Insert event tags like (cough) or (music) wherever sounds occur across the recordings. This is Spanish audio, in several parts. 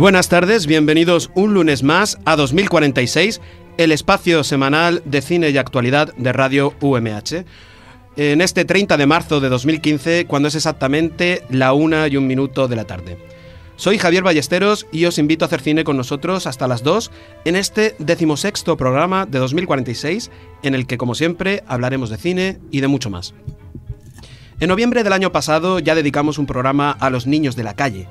Buenas tardes, bienvenidos un lunes más a 2046, el espacio semanal de cine y actualidad de Radio UMH. En este 30 de marzo de 2015, cuando es exactamente la una y un minuto de la tarde. Soy Javier Ballesteros y os invito a hacer cine con nosotros hasta las 2 en este decimosexto programa de 2046, en el que, como siempre, hablaremos de cine y de mucho más. En noviembre del año pasado ya dedicamos un programa a los niños de la calle,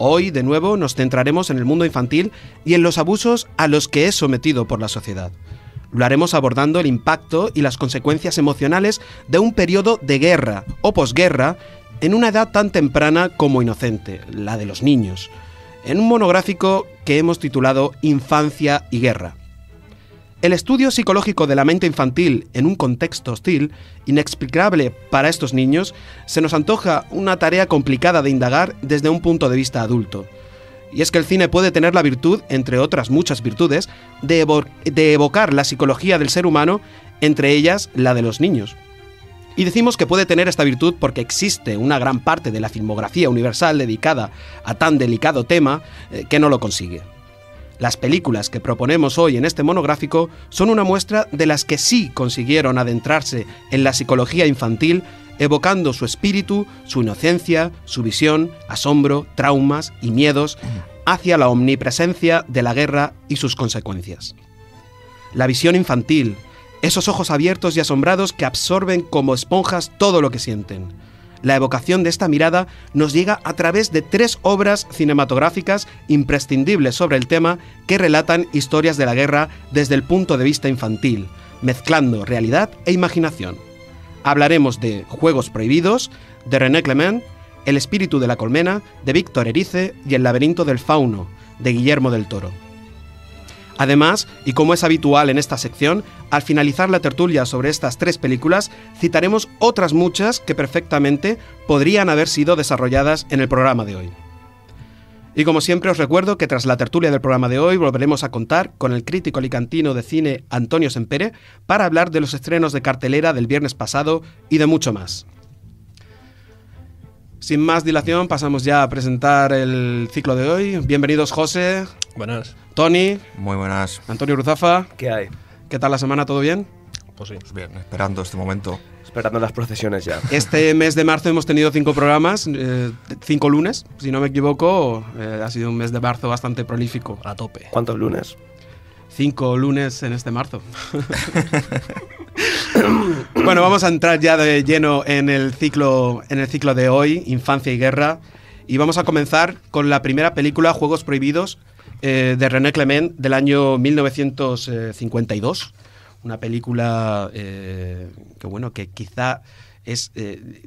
Hoy, de nuevo, nos centraremos en el mundo infantil y en los abusos a los que es sometido por la sociedad. Lo haremos abordando el impacto y las consecuencias emocionales de un periodo de guerra o posguerra en una edad tan temprana como inocente, la de los niños, en un monográfico que hemos titulado Infancia y Guerra. El estudio psicológico de la mente infantil en un contexto hostil, inexplicable para estos niños, se nos antoja una tarea complicada de indagar desde un punto de vista adulto. Y es que el cine puede tener la virtud, entre otras muchas virtudes, de, evocar la psicología del ser humano, entre ellas la de los niños. Y decimos que puede tener esta virtud porque existe una gran parte de la filmografía universal dedicada a tan delicado tema eh, que no lo consigue. Las películas que proponemos hoy en este monográfico son una muestra de las que sí consiguieron adentrarse en la psicología infantil, evocando su espíritu, su inocencia, su visión, asombro, traumas y miedos hacia la omnipresencia de la guerra y sus consecuencias. La visión infantil, esos ojos abiertos y asombrados que absorben como esponjas todo lo que sienten la evocación de esta mirada nos llega a través de tres obras cinematográficas imprescindibles sobre el tema que relatan historias de la guerra desde el punto de vista infantil, mezclando realidad e imaginación. Hablaremos de Juegos Prohibidos, de René Clement, El espíritu de la colmena, de Víctor Erice y El laberinto del fauno, de Guillermo del Toro. Además, y como es habitual en esta sección, al finalizar la tertulia sobre estas tres películas, citaremos otras muchas que perfectamente podrían haber sido desarrolladas en el programa de hoy. Y como siempre os recuerdo que tras la tertulia del programa de hoy volveremos a contar con el crítico alicantino de cine Antonio Sempere para hablar de los estrenos de cartelera del viernes pasado y de mucho más. Sin más dilación, pasamos ya a presentar el ciclo de hoy. Bienvenidos José. Buenas. Tony. Muy buenas. Antonio Ruzafa. ¿Qué hay? ¿Qué tal la semana? ¿Todo bien? Pues sí. Pues bien, esperando este momento. Esperando las procesiones ya. (laughs) Este mes de marzo hemos tenido cinco programas, eh, cinco lunes, si no me equivoco. Eh, ha sido un mes de marzo bastante prolífico. A tope. ¿Cuántos lunes? Cinco lunes en este marzo. (laughs) (coughs) bueno, vamos a entrar ya de lleno en el ciclo, en el ciclo de hoy, Infancia y Guerra. Y vamos a comenzar con la primera película, Juegos Prohibidos, eh, de René Clement, del año 1952. Una película eh, que, bueno, que quizá es eh,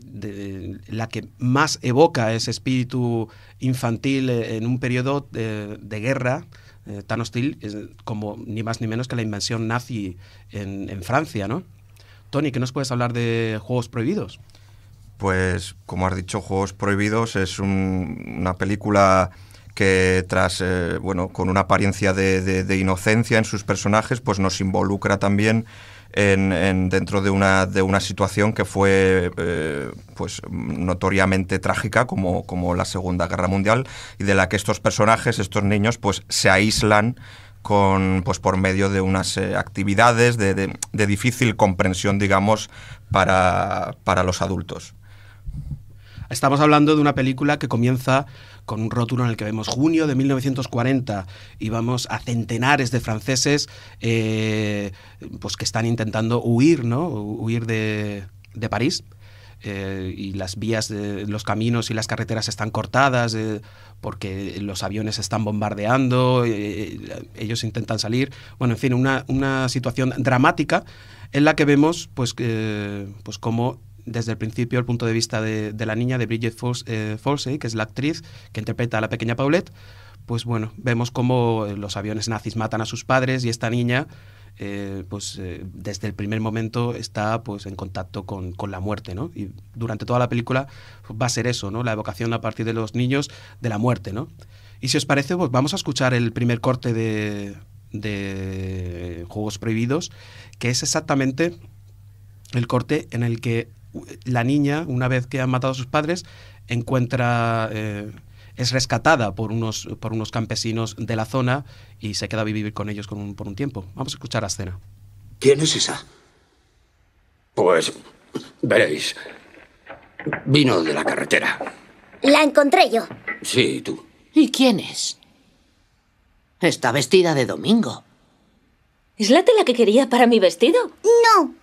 la que más evoca ese espíritu infantil en un periodo de, guerra tan hostil como ni más ni menos que la invasión nazi en, en Francia, ¿no? Tony, ¿qué nos puedes hablar de juegos prohibidos? Pues, como has dicho, Juegos Prohibidos es una película que tras, eh, bueno, con una apariencia de, inocencia en sus personajes, pues nos involucra también en, dentro de una, de una situación que fue eh, pues notoriamente trágica como, como la Segunda Guerra Mundial y de la que estos personajes, estos niños, pues se aíslan pues por medio de unas eh, actividades de, difícil comprensión, digamos, para, los adultos. Estamos hablando de una película que comienza con un rótulo en el que vemos junio de 1940 y vamos a centenares de franceses eh, pues que están intentando huir, Huir de París eh, y las vías, los caminos y las carreteras están cortadas eh, porque los aviones están bombardeando, eh, ellos intentan salir. Bueno, en fin, una, situación dramática en la que vemos pues, pues cómo desde el principio el punto de vista de, la niña, de Bridget Forsey, que es la actriz que interpreta a la pequeña Paulette, pues bueno, vemos cómo los aviones nazis matan a sus padres y esta niña eh, pues eh, desde el primer momento está pues en contacto con, la muerte, ¿no? Y durante toda la película pues, va a ser eso, ¿no? La evocación a partir de los niños de la muerte, ¿no? Y si os parece, pues vamos a escuchar el primer corte de, de Juegos Prohibidos, que es exactamente el corte en el que la niña, una vez que han matado a sus padres, encuentra... Eh, es rescatada por unos, por unos campesinos de la zona y se queda a vivir con ellos por un tiempo. Vamos a escuchar la escena. ¿Quién es esa? Pues veréis. Vino de la carretera. La encontré yo. Sí, tú. ¿Y quién es? Está vestida de domingo. ¿Es la tela que quería para mi vestido? No.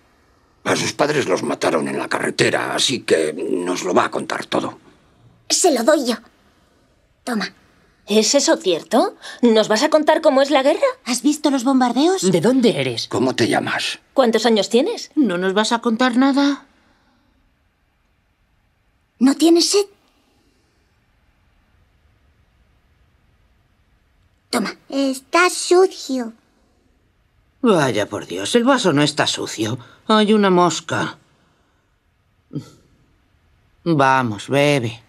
A sus padres los mataron en la carretera, así que nos lo va a contar todo. Se lo doy yo. Toma. ¿Es eso cierto? ¿Nos vas a contar cómo es la guerra? ¿Has visto los bombardeos? ¿De dónde eres? ¿Cómo te llamas? ¿Cuántos años tienes? ¿No nos vas a contar nada? ¿No tienes sed? Toma. Está sucio. Vaya por Dios, el vaso no está sucio. Hay una mosca. Vamos, bebe.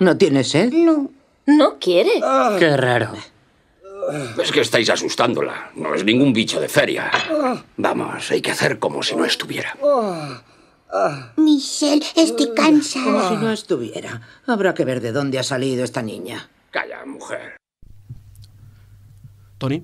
¿No tiene sed? No. No quiere. Ah. Qué raro. Es que estáis asustándola. No es ningún bicho de feria. Vamos, hay que hacer como si no estuviera. Michelle, estoy cansada. Como si no estuviera. Habrá que ver de dónde ha salido esta niña. Calla, mujer. Tony.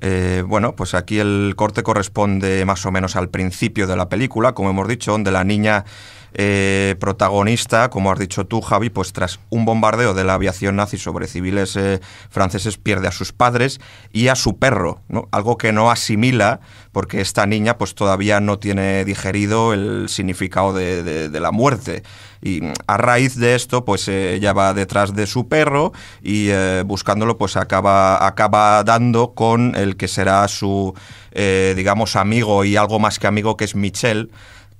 Eh, bueno, pues aquí el corte corresponde más o menos al principio de la película, como hemos dicho, donde la niña eh, protagonista, como has dicho tú, Javi, pues tras un bombardeo de la aviación nazi sobre civiles eh, franceses, pierde a sus padres y a su perro, algo que no asimila porque esta niña pues todavía no tiene digerido el significado de, la muerte. Y a raíz de esto, pues eh, ella va detrás de su perro y buscándolo, pues acaba, acaba dando con el que será su, digamos, amigo y algo más que amigo, que es Michel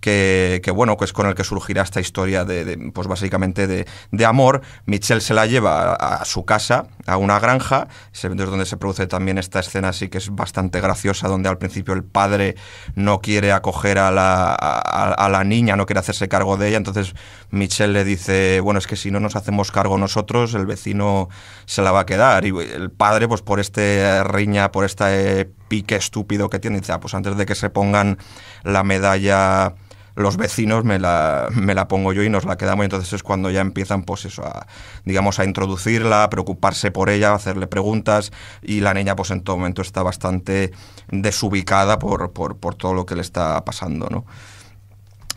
que, bueno, que es con el que surgirá esta historia de, pues básicamente de, de, amor. Michelle se la lleva a, su casa, a una granja, es donde se produce también esta escena así que es bastante graciosa, donde al principio el padre no quiere acoger a la, a, la niña, no quiere hacerse cargo de ella, entonces Michelle le dice, bueno, es que si no nos hacemos cargo nosotros, el vecino se la va a quedar. Y el padre, pues por este riña, por este pique estúpido que tiene, dice, ah, pues antes de que se pongan la medalla los vecinos me la, me la pongo yo y nos la quedamos. Y entonces es cuando ya empiezan, pues eso, a, digamos, a introducirla, a preocuparse por ella, a hacerle preguntas. Y la niña, pues en todo momento está bastante desubicada por, por, por todo lo que le está pasando,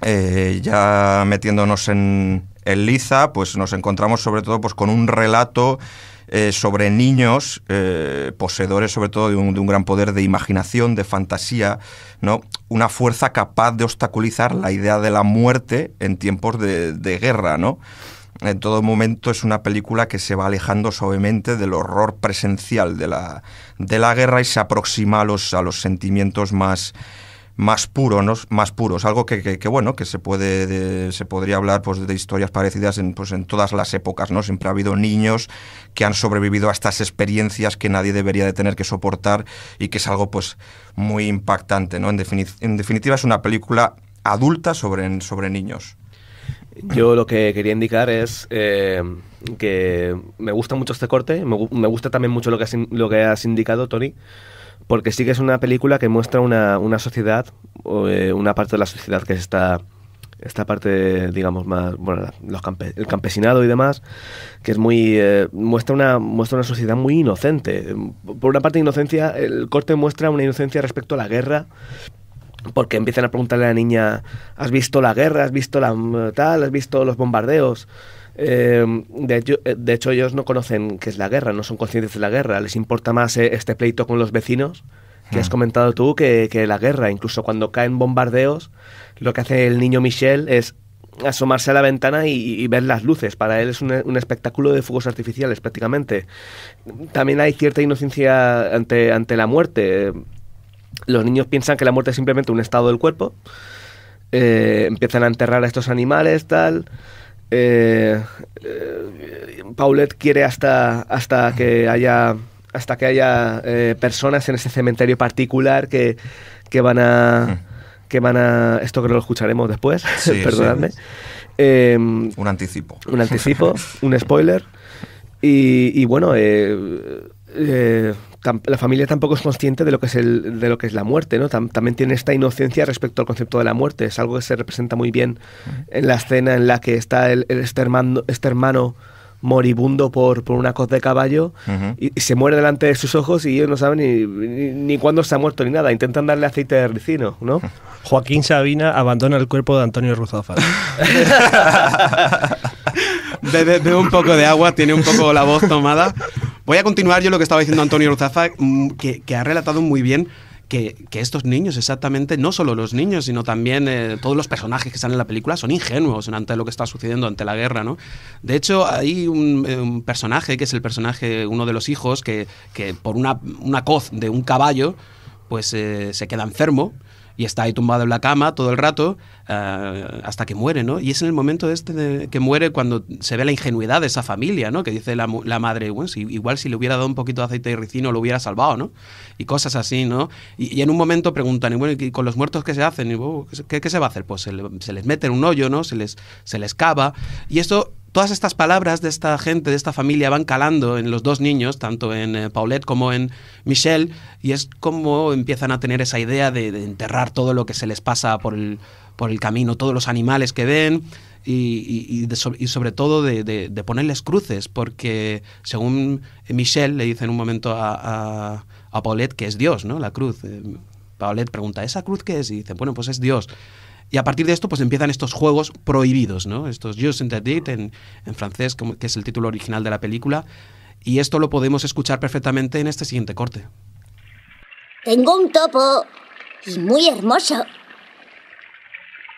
eh, ya metiéndonos en, en Liza, pues nos encontramos sobre todo pues, con un relato eh, sobre niños eh, poseedores sobre todo de un, gran poder de imaginación, de fantasía, ¿no? una fuerza capaz de obstaculizar la idea de la muerte en tiempos de, guerra. ¿no? En todo momento es una película que se va alejando suavemente del horror presencial de la, de la guerra y se aproxima a los, a los sentimientos más más puro, ¿no? más puros, algo que, que, bueno, que se puede se podría hablar pues de historias parecidas en, pues, en todas las épocas, ¿no? Siempre ha habido niños que han sobrevivido a estas experiencias que nadie debería de tener que soportar y que es algo pues muy impactante, ¿no? En, definitiva es una película adulta sobre, sobre niños. Yo lo que quería indicar es eh, que me gusta mucho este corte, me, me, gusta también mucho lo que has, lo que has indicado, Tony, porque sí que es una película que muestra una, una sociedad, eh, una parte de la sociedad que está esta parte, digamos, más, bueno, los el campesinado y demás, que es muy, eh, muestra, una, muestra una sociedad muy inocente. Por una parte, inocencia, el corte muestra una inocencia respecto a la guerra, porque empiezan a preguntarle a la niña, ¿has visto la guerra? ¿Has visto la mm, tal? ¿Has visto los bombardeos? Em, eh, de, hecho, ellos no conocen qué es la guerra, no son conscientes de la guerra. Les importa más eh, este pleito con los vecinos que has hmm. comentado tú que, la guerra. Incluso cuando caen bombardeos, lo que hace el niño Michel es asomarse a la ventana y, ver las luces. Para él es un, espectáculo de fuegos artificiales prácticamente. También hay cierta inocencia ante, ante la muerte. Los niños piensan que la muerte es simplemente un estado del cuerpo. Eh, empiezan a enterrar a estos animales, tal eh, eh quiere hasta, hasta que haya hasta que haya eh, personas en ese cementerio particular que, que van a mm. que van a esto creo que lo escucharemos después (laughs) perdonadme un anticipo un anticipo un spoiler y bueno eh, eh, la familia tampoco es consciente de lo que es, el, de lo que es la muerte, ¿no? también tiene esta inocencia respecto al concepto de la muerte. Es algo que se representa muy bien en la escena en la que está el, este, hermano, este hermano moribundo por, por una coz de caballo y, se muere delante de sus ojos y ellos no saben ni, ni, cuándo se ha muerto ni nada. Intentan darle aceite de ricino, ¿no? Joaquín Sabina abandona el cuerpo de Antonio Ruzafa. (laughs) bebe, bebe, un poco de agua, tiene un poco la voz tomada Voy a continuar yo lo que estaba diciendo Antonio Ruzafa, mm, que, ha relatado muy bien que, estos niños, exactamente, no solo los niños, sino también eh, todos los personajes que salen en la película son ingenuos ante lo que está sucediendo, ante la guerra, ¿no? De hecho, hay un, eh, personaje que es el personaje, uno de los hijos, que, por una, coz de un caballo, pues eh, se queda enfermo y está ahí tumbado en la cama todo el rato eh, hasta que muere, ¿no? Y es en el momento este que muere cuando se ve la ingenuidad de esa familia, ¿no? Que dice la, la madre, bueno, si, igual si le hubiera dado un poquito de aceite de ricino lo hubiera salvado, ¿no? Y cosas así, ¿no? Y, en un momento preguntan, y bueno, ¿y con los muertos qué se hacen? Y, oh, ¿qué, se va a hacer? Pues se, les mete en un hoyo, ¿no? Se les, se les cava. Y esto todas estas palabras de esta gente, de esta familia, van calando en los dos niños, tanto en eh, Paulette como en Michelle, y es como empiezan a tener esa idea de, enterrar todo lo que se les pasa por el, camino, todos los animales que ven. Y, sobre todo de, ponerles cruces, porque según Michelle le dice en un momento a, Paulette que es Dios, ¿no? La cruz. Eh, Paulette pregunta, ¿esa cruz qué es? Y dice, bueno, pues es Dios. Y a partir de esto, pues empiezan estos juegos prohibidos, ¿no? Estos in the en, en francés, que es el título original de la película. Y esto lo podemos escuchar perfectamente en este siguiente corte. Tengo un topo y muy hermoso.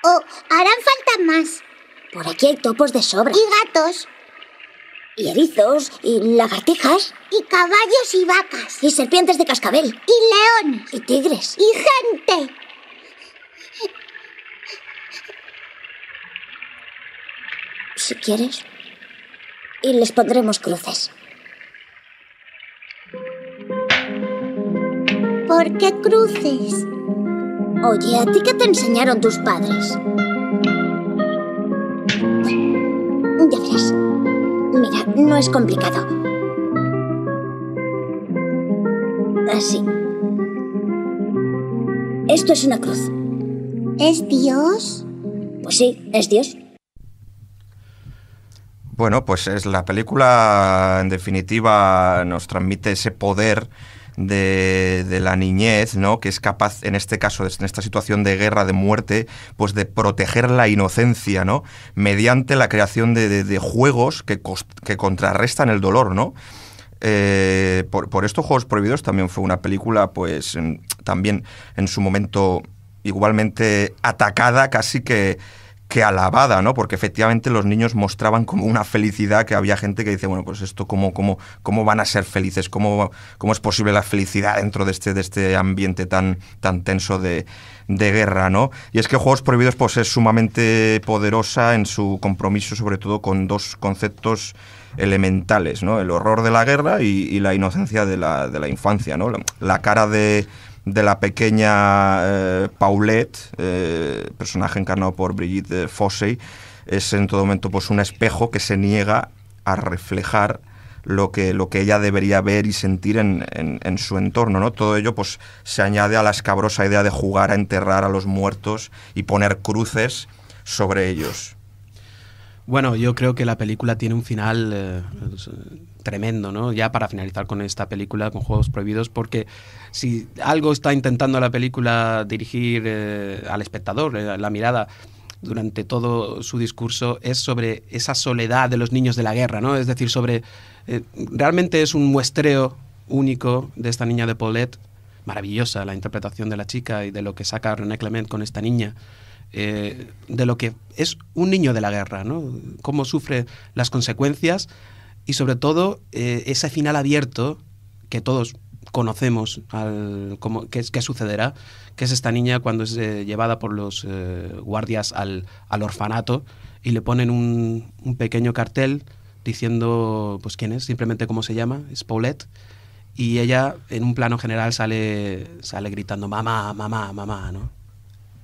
Oh, harán falta más. Por aquí hay topos de sobra. Y gatos. Y erizos, y lagartijas. Y caballos y vacas. Y serpientes de cascabel. Y león. Y tigres. Y gente. si quieres, y les pondremos cruces. ¿Por qué cruces? Oye, ¿a ti qué te enseñaron tus padres? Ya verás. Mira, no es complicado. Así. Esto es una cruz. ¿Es Dios? Pues sí, es Dios. Bueno, pues es la película, en definitiva, nos transmite ese poder de, la niñez, ¿no? Que es capaz, en este caso, en esta situación de guerra, de muerte, pues de proteger la inocencia, ¿no? Mediante la creación de, juegos que, contrarrestan el dolor, ¿no? Eh, por, estos Juegos Prohibidos también fue una película, pues, también en su momento igualmente atacada, casi que que alabada, ¿no? Porque efectivamente los niños mostraban como una felicidad que había gente que dice, bueno, pues esto cómo, cómo, cómo van a ser felices, cómo, cómo es posible la felicidad dentro de este, de este ambiente tan, tan tenso de, de guerra, ¿no? Y es que Juegos Prohibidos pues, es sumamente poderosa en su compromiso, sobre todo con dos conceptos elementales, ¿no? El horror de la guerra y, la inocencia de la, de la infancia, ¿no? la cara de de la pequeña eh, Paulette, eh, personaje encarnado por Brigitte Fossey, es en todo momento pues, un espejo que se niega a reflejar lo que, lo que ella debería ver y sentir en, su entorno. ¿no? Todo ello pues, se añade a la escabrosa idea de jugar a enterrar a los muertos y poner cruces sobre ellos. Bueno, yo creo que la película tiene un final eh, tremendo, ¿no? Ya para finalizar con esta película, con Juegos Prohibidos, porque si algo está intentando la película dirigir eh, al espectador, eh, la mirada durante todo su discurso, es sobre esa soledad de los niños de la guerra, ¿no? Es decir, sobre... Eh, realmente es un muestreo único de esta niña de Paulette, maravillosa la interpretación de la chica y de lo que saca René Clement con esta niña. de lo que es un niño de la guerra, ¿no? cómo sufre las consecuencias y sobre todo eh, ese final abierto que todos conocemos al, como, sucederá, que es esta niña cuando es eh, llevada por los eh, guardias al, orfanato y le ponen un, pequeño cartel diciendo pues quién es, simplemente cómo se llama, es Paulette, y ella en un plano general sale, sale gritando mamá, mamá, mamá, ¿no?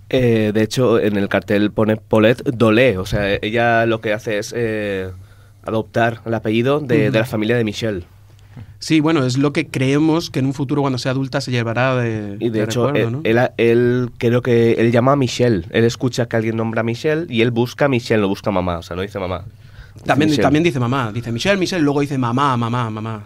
de hecho, en el cartel pone Paulette Dole, o sea, ella lo que hace es adoptar el apellido de, la familia de Michelle. Sí, bueno, es lo que creemos que en un futuro cuando sea adulta se llevará de... Y de, hecho, eh, ¿no? él, él, creo que él llama a Michelle, él escucha que alguien nombra a Michelle y él busca a Michelle, no busca a mamá, o sea, no dice mamá. también, también dice mamá, dice Michelle, Michelle, luego dice mamá, mamá, mamá.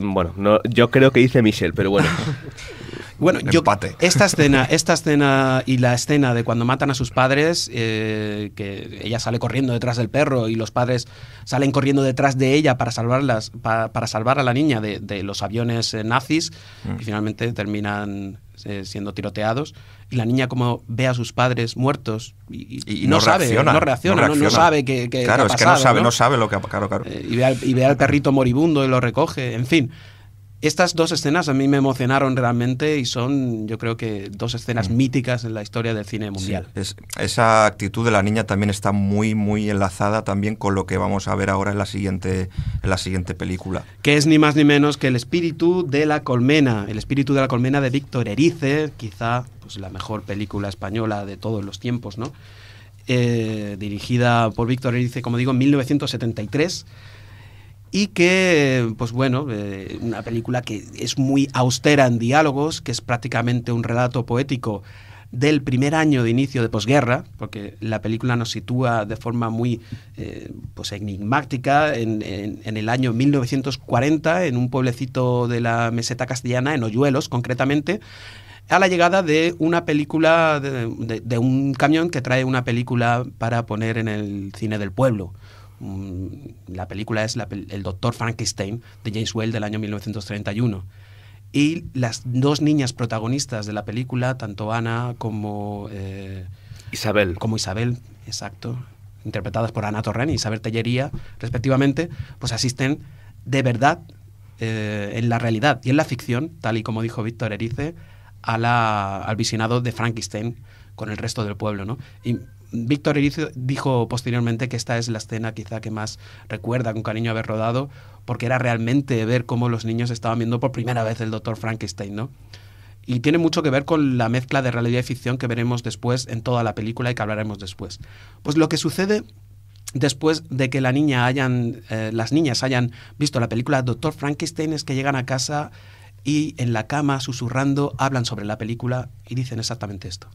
bueno, no, yo creo que dice Michelle, pero bueno. (laughs) Bueno, yo, (laughs) Esta escena, (laughs) esta escena y la escena de cuando matan a sus padres, eh, que ella sale corriendo detrás del perro y los padres salen corriendo detrás de ella para salvarlas, para, salvar a la niña de, los aviones eh, nazis, mm. y finalmente terminan eh, siendo tiroteados y la niña como ve a sus padres muertos y, no, sabe, reacciona, no, reacciona, no sabe que, claro, es que no sabe, lo que ha claro, y, ve al, perrito moribundo y lo recoge, en fin. Estas dos escenas a mí me emocionaron realmente y son, yo creo que, dos escenas mm. míticas en la historia del cine mundial. esa actitud de la niña también está muy, muy enlazada también con lo que vamos a ver ahora en la siguiente, la siguiente película. Que es ni más ni menos que el espíritu de la colmena, el espíritu de la colmena de Víctor Erice, quizá pues, la mejor película española de todos los tiempos, ¿no? Eh, dirigida por Víctor Erice, como digo, en 1973 y que, pues bueno, eh, una película que es muy austera en diálogos, que es prácticamente un relato poético del primer año de inicio de posguerra, porque la película nos sitúa de forma muy eh, pues enigmática en, el año 1940, en un pueblecito de la meseta castellana, en Hoyuelos concretamente, a la llegada de una película, de un camión que trae una película para poner en el cine del pueblo. Mm, la película es El Doctor Frankenstein de James Whale del año 1931. Y las dos niñas protagonistas de la película, tanto Ana como... Eh, Isabel. Como Isabel, exacto. Interpretadas por Ana Torrent y Isabel Tellería, respectivamente, pues asisten de verdad eh, en la realidad y en la ficción, tal y como dijo Víctor Erice, al visionado de Frankenstein con el resto del pueblo. ¿no? Y Víctor dijo posteriormente que esta es la escena quizá que más recuerda con cariño haber rodado, porque era realmente ver cómo los niños estaban viendo por primera vez el Dr. Frankenstein, ¿no? Y tiene mucho que ver con la mezcla de realidad y ficción que veremos después en toda la película y que hablaremos después. Pues lo que sucede después de que eh, las niñas hayan visto la película Dr. Frankenstein es que llegan a casa y en la cama, susurrando, hablan sobre la película y dicen exactamente esto.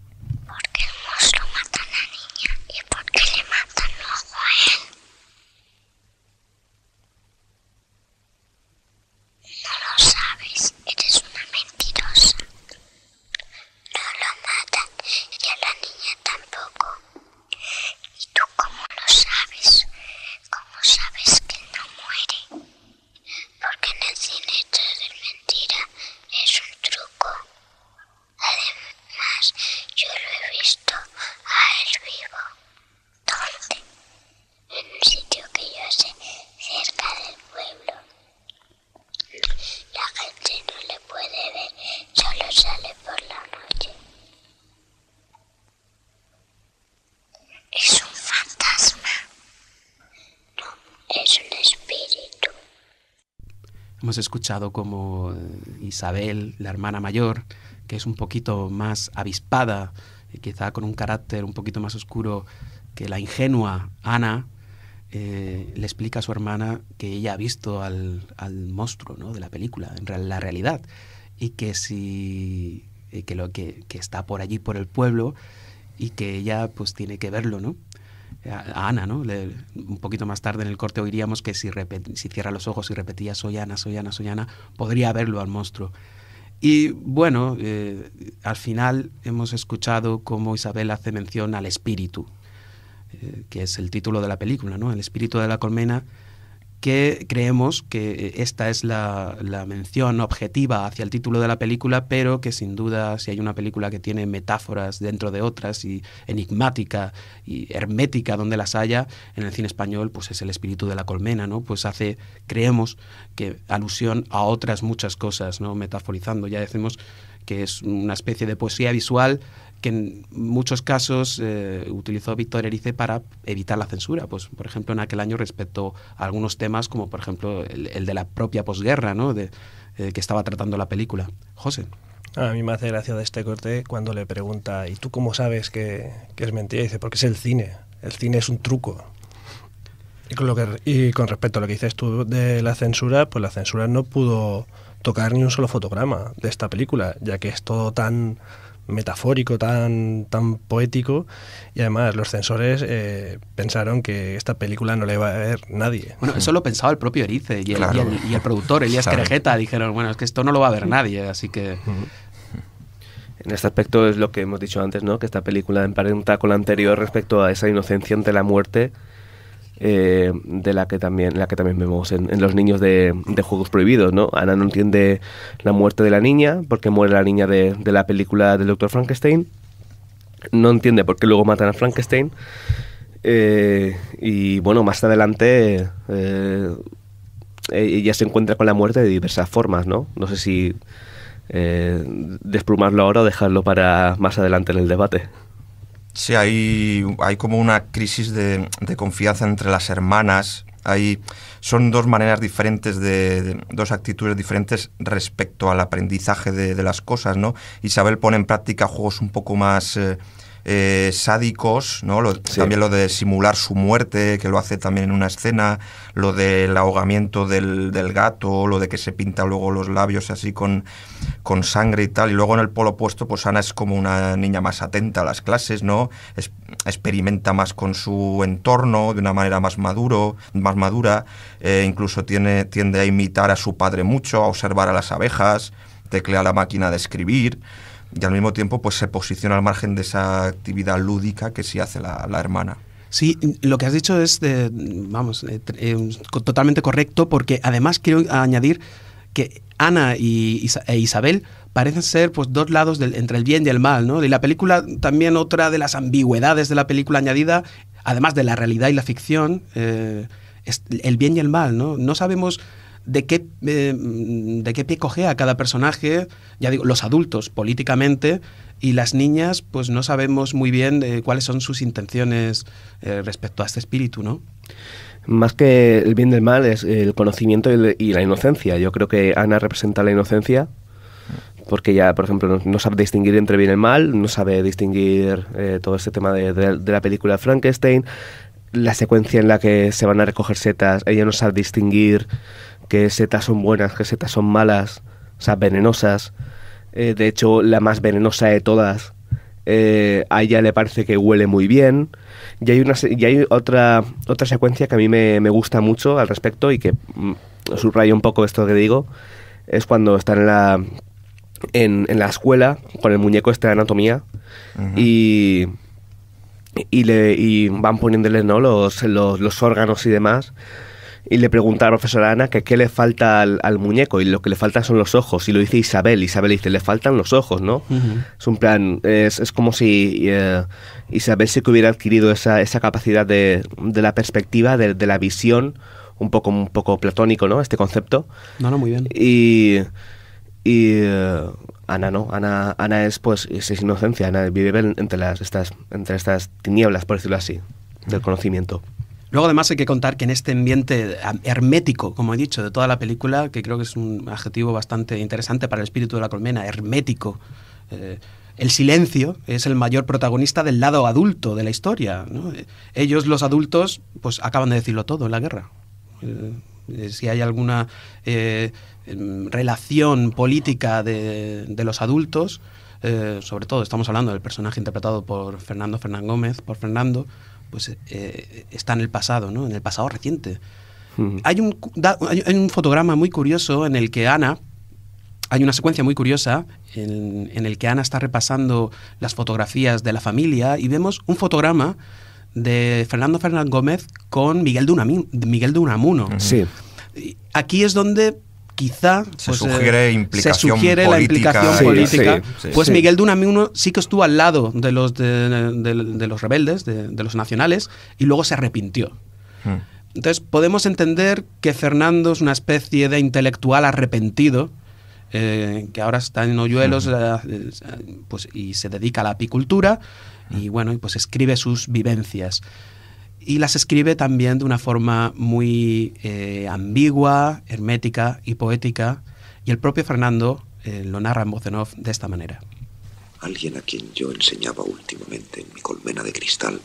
escuchado como eh, Isabel, la hermana mayor, que es un poquito más avispada, eh, quizá con un carácter un poquito más oscuro que la ingenua Ana, eh, le explica a su hermana que ella ha visto al, monstruo ¿no? de la película, en la realidad, y que si que lo que, que, está por allí por el pueblo y que ella pues tiene que verlo, ¿no? Eh, Ana, ¿no? un poquito más tarde en el corte oiríamos que si, cierra los ojos y repetía soy Ana, soy Ana, soy Ana, podría verlo al monstruo. Y bueno, eh, al final hemos escuchado cómo Isabel hace mención al espíritu, eh, que es el título de la película, ¿no? El espíritu de la colmena que creemos que eh, esta es la, mención objetiva hacia el título de la película, pero que sin duda si hay una película que tiene metáforas dentro de otras y enigmática y hermética donde las haya, en el cine español pues es el espíritu de la colmena, ¿no? Pues hace, creemos que alusión a otras muchas cosas, ¿no? Metaforizando, ya decimos que es una especie de poesía visual que en muchos casos eh, utilizó Víctor Erice para evitar la censura. Pues, por ejemplo, en aquel año respecto a algunos temas como, por ejemplo, el, de la propia posguerra, ¿no? De, eh, que estaba tratando la película. José. A mí me hace gracia de este corte cuando le pregunta, ¿y tú cómo sabes que, es mentira? dice, porque es el cine. El cine es un truco. y con respecto a lo que dices tú de la censura, pues la censura no pudo tocar ni un solo fotograma de esta película, ya que es todo tan metafórico, tan, tan poético. Y además los censores eh, pensaron que esta película no le iba a ver nadie. Bueno, eso lo pensaba el propio Erice y el, y productor, Elías Crejeta. Dijeron, bueno, es que esto no lo va a ver nadie, así que... En este aspecto es lo que hemos dicho antes, ¿no? Que esta película emparenta con la anterior respecto a esa inocencia ante la muerte eh, de la que también la que también vemos en, los niños de, juegos prohibidos no Ana no entiende la muerte de la niña porque muere la niña de, de la película del Dr. Frankenstein no entiende por qué luego matan a Frankenstein eh, y bueno más adelante eh, ella se encuentra con la muerte de diversas formas no no sé si desplumarlo ahora o dejarlo para más adelante en el debate Sí, hay, hay como una crisis de, confianza entre las hermanas. Hay, son dos maneras diferentes, de, dos actitudes diferentes respecto al aprendizaje de, las cosas, ¿no? Isabel pone en práctica juegos un poco más... Eh, eh, sádicos, ¿no? Lo, También lo de simular su muerte, que lo hace también en una escena, lo del ahogamiento del, gato, lo de que se pinta luego los labios así con, con sangre y tal. Y luego en el polo opuesto, pues Ana es como una niña más atenta a las clases, ¿no? Es, experimenta más con su entorno de una manera más maduro, más madura, eh, incluso tiene, tiende a imitar a su padre mucho, a observar a las abejas, teclea la máquina de escribir y al mismo tiempo pues se posiciona al margen de esa actividad lúdica que sí hace la, hermana. Sí, lo que has dicho es, vamos, eh, eh, totalmente correcto, porque además quiero añadir que Ana y, e Isabel parecen ser pues dos lados entre el bien y el mal, ¿no? Y la película también otra de las ambigüedades de la película añadida, además de la realidad y la ficción, eh, es el bien y el mal, ¿no? No sabemos de qué, eh, de qué pie cada personaje, ya digo, los adultos políticamente y las niñas, pues no sabemos muy bien eh, cuáles son sus intenciones eh, respecto a este espíritu, ¿no? Más que el bien del mal es el conocimiento y la inocencia. Yo creo que Ana representa la inocencia porque ya, por ejemplo, no, sabe distinguir entre bien y mal, no sabe distinguir todo este tema de, de, la película Frankenstein, la secuencia en la que se van a recoger setas, ella no sabe distinguir que setas son buenas, que setas son malas, o sea, venenosas. Eh, de hecho, la más venenosa de todas, eh, a ella le parece que huele muy bien. Y hay, una, y hay otra, otra secuencia que a mí me, gusta mucho al respecto y que mm, subraya un poco esto que digo. Es cuando están en la, en, la escuela con el muñeco este de anatomía y, y, le, y van poniéndole ¿no? los, los, los órganos y demás y le pregunta a la profesora Ana que qué le falta al, al, muñeco y lo que le falta son los ojos. Y lo dice Isabel. Isabel dice, le faltan los ojos, ¿no? Es un plan, es, es como si eh, Isabel sí que hubiera adquirido esa, esa capacidad de, de, la perspectiva, de, la visión, un poco, un poco platónico, ¿no? Este concepto. No, no, muy bien. Y... Eh, Ana no, Ana, Ana es pues es inocencia, Ana vive entre las estas entre estas tinieblas, por decirlo así, del conocimiento. Luego además hay que contar que en este ambiente hermético, como he dicho, de toda la película, que creo que es un adjetivo bastante interesante para el espíritu de la colmena, hermético, eh, el silencio es el mayor protagonista del lado adulto de la historia. Ellos, los adultos, pues acaban de decirlo todo en la guerra. Eh, eh, si hay alguna em, relación política de, los adultos, sobre todo estamos hablando del personaje interpretado por Fernando Fernán Gómez, por Fernando, pues eh, eh, está en el pasado, ¿no? En el pasado reciente. Hay, un, un fotograma muy curioso en el que Ana, hay una secuencia muy curiosa en, el que Ana está repasando las fotografías de la familia y vemos un fotograma de Fernando Fernández Gómez con Miguel de, Miguel de Unamuno. Sí. Aquí es donde quizá se pues, eh, sugiere, la implicación política. pues Miguel Unamuno sí que estuvo al lado de los, de, los rebeldes, de, los nacionales, y luego se arrepintió. Hmm. Entonces podemos entender que Fernando es una especie de intelectual arrepentido, eh, que ahora está en hoyuelos hmm. eh, pues, y se dedica a la apicultura y hmm. bueno, pues escribe sus vivencias y las escribe también de una forma muy eh, ambigua, hermética y poética. Y el propio Fernando eh, lo narra en Bozenov de esta manera. Alguien a quien yo enseñaba últimamente en mi colmena de cristal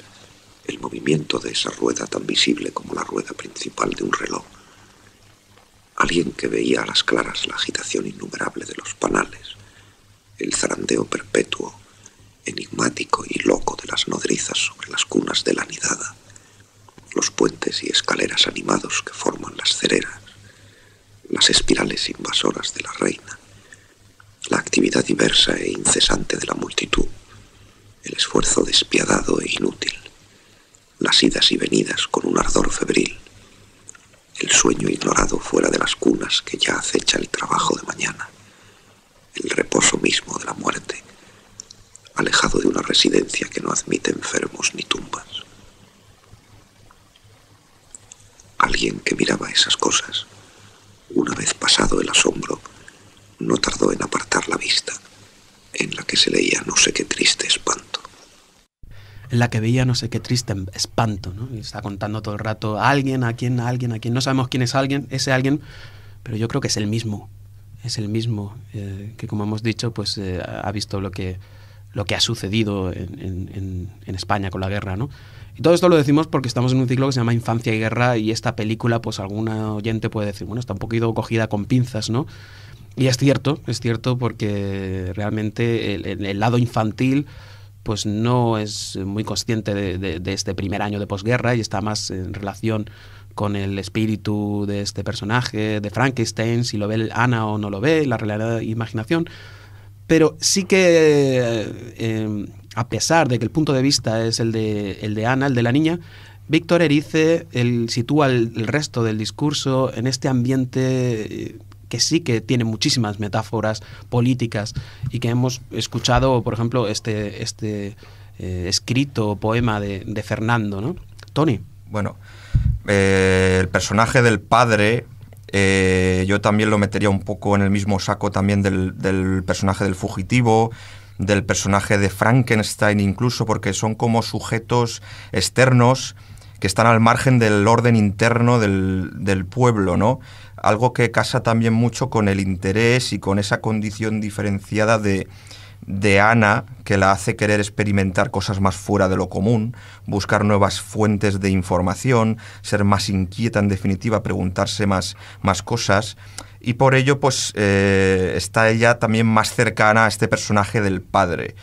el movimiento de esa rueda tan visible como la rueda principal de un reloj. Alguien que veía a las claras la agitación innumerable de los panales, el zarandeo perpetuo, enigmático y loco de las nodrizas sobre las cunas de la nidada los puentes y escaleras animados que forman las cereras, las espirales invasoras de la reina, la actividad diversa e incesante de la multitud, el esfuerzo despiadado e inútil, las idas y venidas con un ardor febril, el sueño ignorado fuera de las cunas que ya acecha el trabajo de mañana, el reposo mismo de la muerte, alejado de una residencia que no admite enfermos ni tumbas. alguien que miraba esas cosas, una vez pasado el asombro, no tardó en apartar la vista, en la que se leía no sé qué triste espanto. En la que veía no sé qué triste espanto, ¿no? Y está contando todo el rato a alguien, a quién, a alguien, a quién. No sabemos quién es alguien, ese alguien, pero yo creo que es el mismo. Es el mismo eh, que, como hemos dicho, pues eh, ha visto lo que lo que ha sucedido en, España con la guerra, ¿no? Y todo esto lo decimos porque estamos en un ciclo que se llama Infancia y Guerra y esta película, pues alguna oyente puede decir, bueno, está un poquito cogida con pinzas, ¿no? Y es cierto, es cierto porque realmente el, el lado infantil pues no es muy consciente de, este primer año de posguerra y está más en relación con el espíritu de este personaje, de Frankenstein, si lo ve Ana o no lo ve, la realidad de imaginación. Pero sí que, eh, a pesar de que el punto de vista es el de, el de Ana, el de la niña, Víctor Erice el, sitúa el, resto del discurso en este ambiente eh, que sí que tiene muchísimas metáforas políticas y que hemos escuchado, por ejemplo, este, este eh, o escrito poema de, Fernando, ¿no? Tony. Bueno, el personaje del padre eh, yo también lo metería un poco en el mismo saco también del, personaje del fugitivo, del personaje de Frankenstein incluso, porque son como sujetos externos que están al margen del orden interno del, del, pueblo, ¿no? Algo que casa también mucho con el interés y con esa condición diferenciada de, de Ana que la hace querer experimentar cosas más fuera de lo común, buscar nuevas fuentes de información, ser más inquieta en definitiva, preguntarse más, cosas. Y por ello, pues eh, está ella también más cercana a este personaje del padre.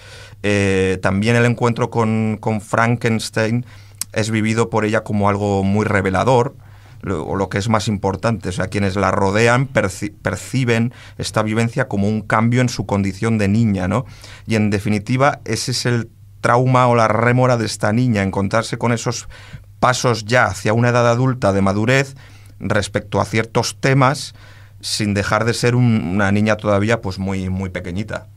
Eh, también el encuentro con Frankenstein es vivido por ella como algo muy revelador lo, o lo que es más importante, o sea, quienes la rodean perciben esta vivencia como un cambio en su condición de niña, ¿no? Y en definitiva, ese es el trauma o la rémora de esta niña, encontrarse con esos pasos ya hacia una edad adulta de madurez respecto a ciertos temas sin dejar de ser una niña todavía pues muy, muy pequeñita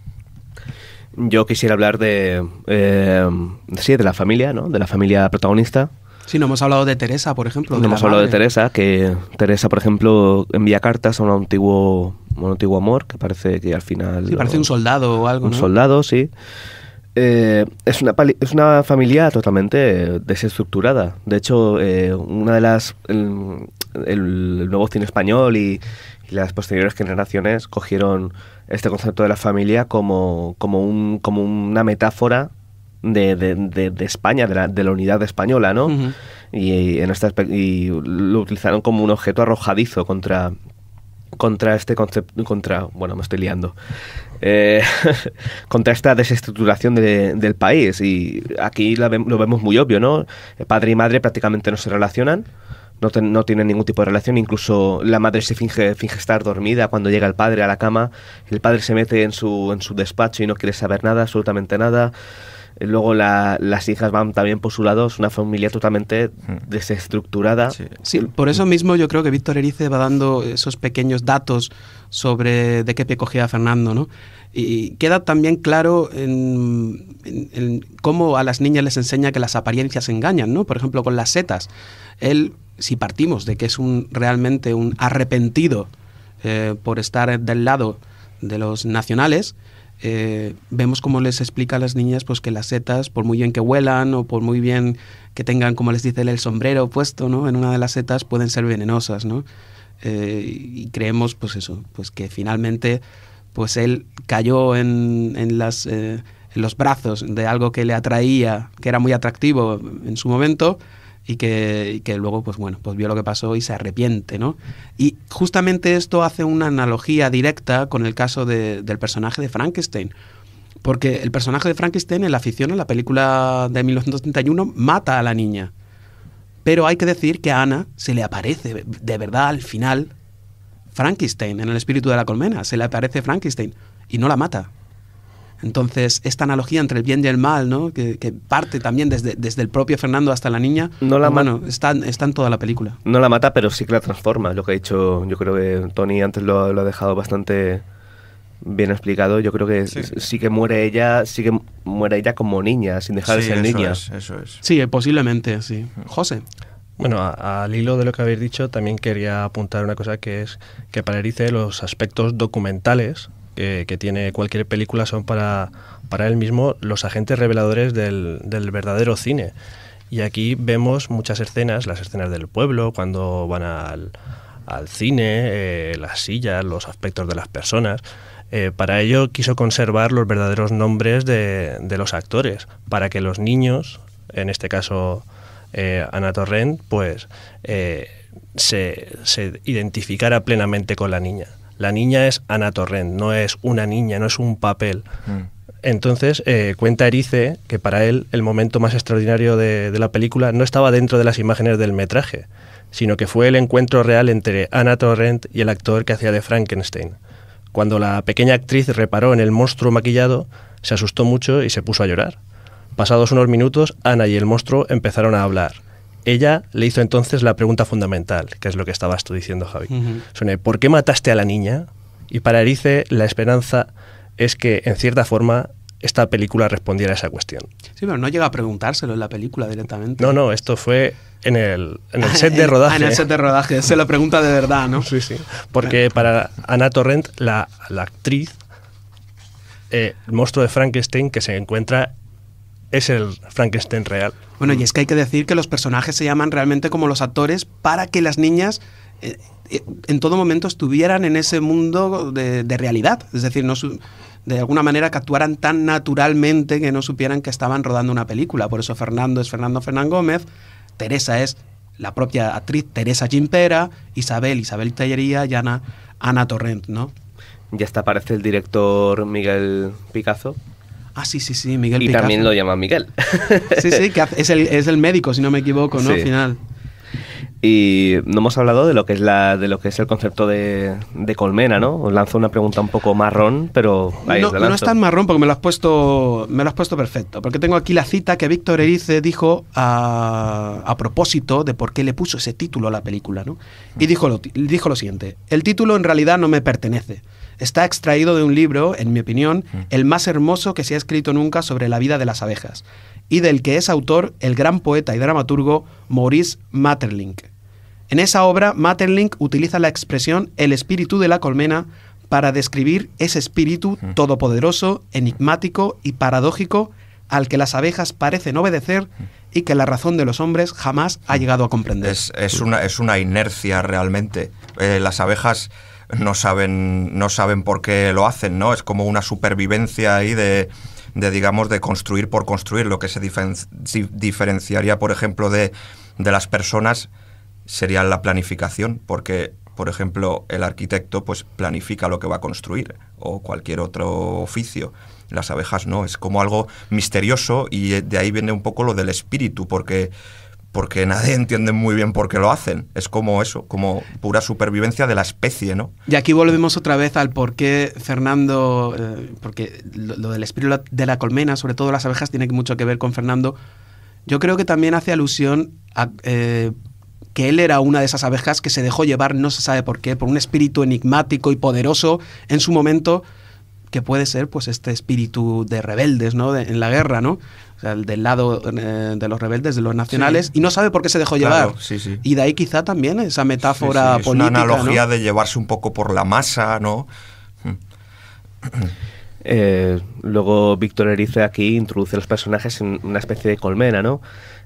yo quisiera hablar de eh, sí de la familia no de la familia protagonista Sí, no hemos hablado de Teresa, por ejemplo. No hemos hablado de Teresa, que Teresa, por ejemplo, envía cartas a un antiguo, un antiguo amor, que parece que al final... Sí, parece un soldado o algo, Un soldado, sí. Eh, es, una es una familia totalmente desestructurada. De hecho, eh, una de las... El, nuevo cine español y, las posteriores generaciones cogieron este concepto de la familia como, como, como una metáfora de, España, de la, de la, unidad española, ¿no? y, en esta, y lo utilizaron como un objeto arrojadizo contra, contra este concepto, contra, bueno, me estoy liando, eh, (laughs) contra esta desestructuración del país. Y aquí lo, vemos muy obvio, ¿no? padre y madre prácticamente no se relacionan. No, no, tienen ningún tipo de relación, incluso la madre se finge, finge estar dormida cuando llega el padre a la cama, el padre se mete en su, en su despacho y no quiere saber nada, absolutamente nada. Eh, luego las hijas van también por su lado, es una familia totalmente hmm. desestructurada. Sí. por eso mismo yo creo que Víctor Erice va dando esos pequeños datos sobre de qué pie cogía Fernando, ¿no? Y queda también claro cómo a las niñas les enseña que las apariencias engañan, ¿no? Por ejemplo, con las setas. Él, si partimos de que es un realmente un arrepentido eh, por estar del lado de los nacionales, eh, vemos cómo les explica a las niñas pues que las setas, por muy bien que huelan o por muy bien que tengan, como les dice él, el sombrero puesto en una de las setas, pueden ser venenosas. ¿no? Eh, y creemos pues eso, pues que finalmente pues él cayó en, en eh, en los brazos de algo que le atraía, que era muy atractivo en su momento, y que, luego, pues bueno, pues vio lo que pasó y se arrepiente, ¿no? Y justamente esto hace una analogía directa con el caso del personaje de Frankenstein. Porque el personaje de Frankenstein en la ficción, en la película de 1931, mata a la niña. Pero hay que decir que a Ana se le aparece de verdad al final Frankenstein en el espíritu de la colmena. Se le aparece Frankenstein y no la mata. Entonces, esta analogía entre el bien y el mal, ¿no? que, parte también desde, el propio Fernando hasta la niña, no la pues, está, está, en toda la película. No la mata, pero sí que la transforma, lo que ha dicho, yo creo que Tony antes lo, ha dejado bastante bien explicado, yo creo que sí. que muere ella, sí que muere ella como niña, sin dejar de ser eso niña. eso es. Sí, posiblemente, sí. José. Bueno, al hilo de lo que habéis dicho, también quería apuntar una cosa que es que para los aspectos documentales que tiene cualquier película son para, para él mismo los agentes reveladores del, verdadero cine. Y aquí vemos muchas escenas, las escenas del pueblo, cuando van al, cine, eh, las sillas, los aspectos de las personas. Eh, para ello quiso conservar los verdaderos nombres de, los actores, para que los niños, en este caso eh, Ana Torrent, pues se identificara plenamente con la niña. La niña es Ana Torrent, no es una niña, no es un papel. Mm. Entonces eh, cuenta Erice que para él el momento más extraordinario de, la película no estaba dentro de las imágenes del metraje, sino que fue el encuentro real entre Ana Torrent y el actor que hacía de Frankenstein. Cuando la pequeña actriz reparó en el monstruo maquillado, se asustó mucho y se puso a llorar. Pasados unos minutos, Ana y el monstruo empezaron a hablar ella le hizo entonces la pregunta fundamental, que es lo que estabas tú diciendo, Javi. ¿por qué mataste a la niña? Y para Erice, la esperanza es que, en cierta forma, esta película respondiera a esa cuestión. Sí, pero no llega a preguntárselo en la película directamente. No, no, esto fue en el, set de (laughs) rodaje. en el set de rodaje, se lo pregunta de verdad, ¿no? Sí, sí. Porque para Ana Torrent, la, actriz, eh, el monstruo de Frankenstein que se encuentra es el Frankenstein real. Bueno, y es que hay que decir que los personajes se llaman realmente como los actores para que las niñas eh, eh, en todo momento estuvieran en ese mundo de, realidad. Es decir, no de alguna manera que actuaran tan naturalmente que no supieran que estaban rodando una película. Por eso Fernando es Fernando Fernán Gómez, Teresa es la propia actriz Teresa Gimpera, Isabel, Isabel Tallería y Ana, Ana Torrent, ¿no? ya está aparece el director Miguel Picasso, Ah, sí, sí, sí, Miguel. Y también lo llaman Miguel. (laughs) sí, sí, que es el, es el médico, si no me equivoco, ¿no? Al final. Y no hemos hablado de lo que es la, de lo que es el concepto de, de colmena, ¿no? Os lanzo una pregunta un poco marrón, pero ahí no, no es tan marrón porque me lo has puesto, me lo has puesto perfecto. Porque tengo aquí la cita que Víctor Erice dijo a, a, propósito de por qué le puso ese título a la película, ¿no? Y dijo lo, dijo lo siguiente: el título en realidad no me pertenece está extraído de un libro, en mi opinión, el más hermoso que se ha escrito nunca sobre la vida de las abejas, y del que es autor el gran poeta y dramaturgo Maurice Maeterlinck. En esa obra, Maeterlinck utiliza la expresión el espíritu de la colmena para describir ese espíritu todopoderoso, enigmático y paradójico al que las abejas parecen obedecer y que la razón de los hombres jamás ha llegado a comprender. Es, una, es una, inercia realmente. Eh, las abejas no saben, no saben por qué lo hacen, ¿no? Es como una supervivencia ahí de, de digamos, de construir por construir. Lo que se diferenciaría, por ejemplo, de, de las personas sería la planificación, porque por ejemplo, el arquitecto pues planifica lo que va a construir o cualquier otro oficio. Las abejas no, es como algo misterioso y eh, de ahí viene un poco lo del espíritu, porque porque nadie entiende muy bien por qué lo hacen. Es como eso, como pura supervivencia de la especie, ¿no? Y aquí volvemos otra vez al por qué Fernando, eh, porque lo, del espíritu de la colmena, sobre todo las abejas, tiene mucho que ver con Fernando. Yo creo que también hace alusión a eh, que él era una de esas abejas que se dejó llevar, no se sabe por qué, por un espíritu enigmático y poderoso en su momento, que puede ser pues este espíritu de rebeldes, ¿no? en la guerra, ¿no? del lado eh, de los rebeldes, de los nacionales, y no sabe por qué se dejó llevar. Y de ahí quizá también esa metáfora es Una analogía de llevarse un poco por la masa, ¿no? (clears throat) Eh, luego Víctor Erice aquí introduce a los personajes en una especie de colmena, ¿no?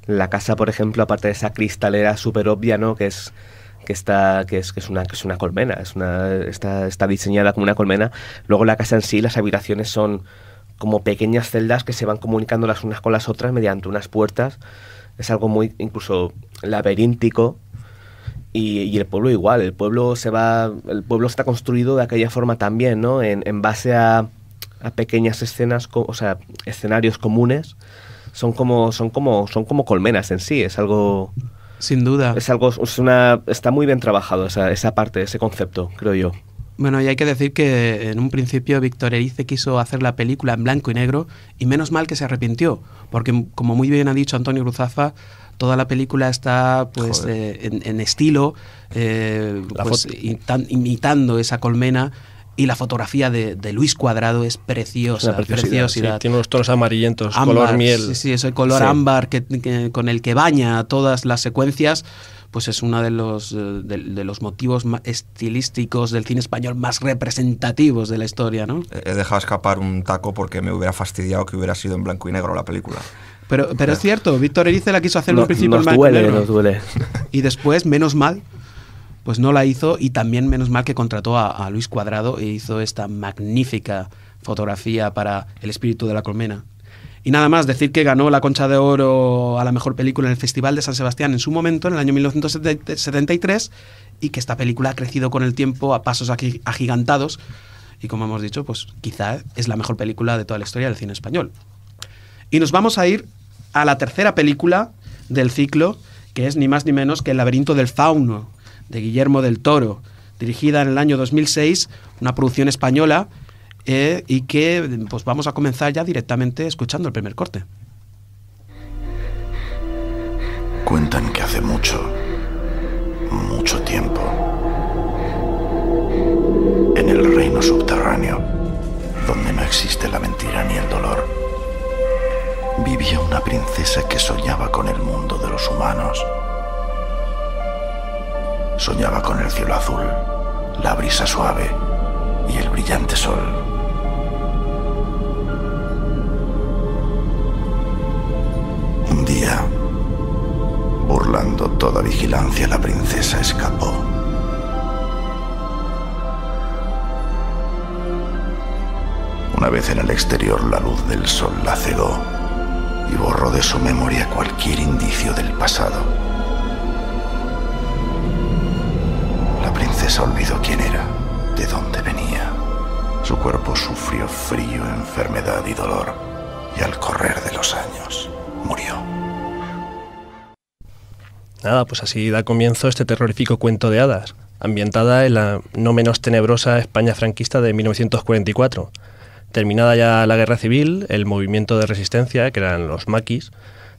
La casa, por ejemplo, aparte de esa cristalera súper obvia, ¿no? Que es que está que es que es una que es una colmena es una está, está diseñada como una colmena luego la casa en sí las habitaciones son como pequeñas celdas que se van comunicando las unas con las otras mediante unas puertas. Es algo muy incluso laberíntico. Y, el pueblo igual, el pueblo se va. El pueblo está construido de aquella forma también, ¿no? En, base a, pequeñas escenas, o sea, escenarios comunes. Son como, son como, son como colmenas en sí. Es algo. Sin duda. Es algo, es una, está muy bien trabajado esa, esa parte, ese concepto, creo yo. Bueno, y hay que decir que eh, en un principio Víctor Erice quiso hacer la película en blanco y negro y menos mal que se arrepintió, porque mm, como muy bien ha dicho Antonio Gruzafa, toda la película está pues eh, en, estilo, eh, pues, imitando esa colmena y la fotografía de, Luis Cuadrado es preciosa. tiene unos tonos amarillentos, color miel. Sí, sí, ese color ámbar con el que baña todas las secuencias pues es uno de los, eh, de, los motivos estilísticos del cine español más representativos de la historia, ¿no? He dejado escapar un taco porque me hubiera fastidiado que hubiera sido en blanco y negro la película. Pero, pero es cierto, Víctor Erice la quiso hacer en un principio nos duele, duele. (laughs) Y después, menos mal, pues no la hizo y también menos mal que contrató a, a Luis Cuadrado e hizo esta magnífica fotografía para El espíritu de la colmena. Y nada más, decir que ganó la Concha de Oro a la mejor película en el Festival de San Sebastián en su momento, en el año 1973, y que esta película ha crecido con el tiempo a pasos agigantados. Y como hemos dicho, pues quizá es la mejor película de toda la historia del cine español. Y nos vamos a ir a la tercera película del ciclo, que es ni más ni menos que El laberinto del fauno, de Guillermo del Toro, dirigida en el año 2006, una producción española eh, y que pues vamos a comenzar ya directamente escuchando el primer corte. Cuentan que hace mucho, mucho tiempo, en el reino subterráneo, donde no existe la mentira ni el dolor, vivía una princesa que soñaba con el mundo de los humanos. Soñaba con el cielo azul, la brisa suave y el brillante sol. toda vigilancia, la princesa escapó. Una vez en el exterior, la luz del sol la cegó y borró de su memoria cualquier indicio del pasado. La princesa olvidó quién era, de dónde venía. Su cuerpo sufrió frío, enfermedad y dolor, y al correr de los años murió. Nada, pues así da comienzo este terrorífico cuento de hadas, ambientada en la no menos tenebrosa España franquista de 1944. Terminada ya la guerra civil, el movimiento de resistencia, que eran los maquis,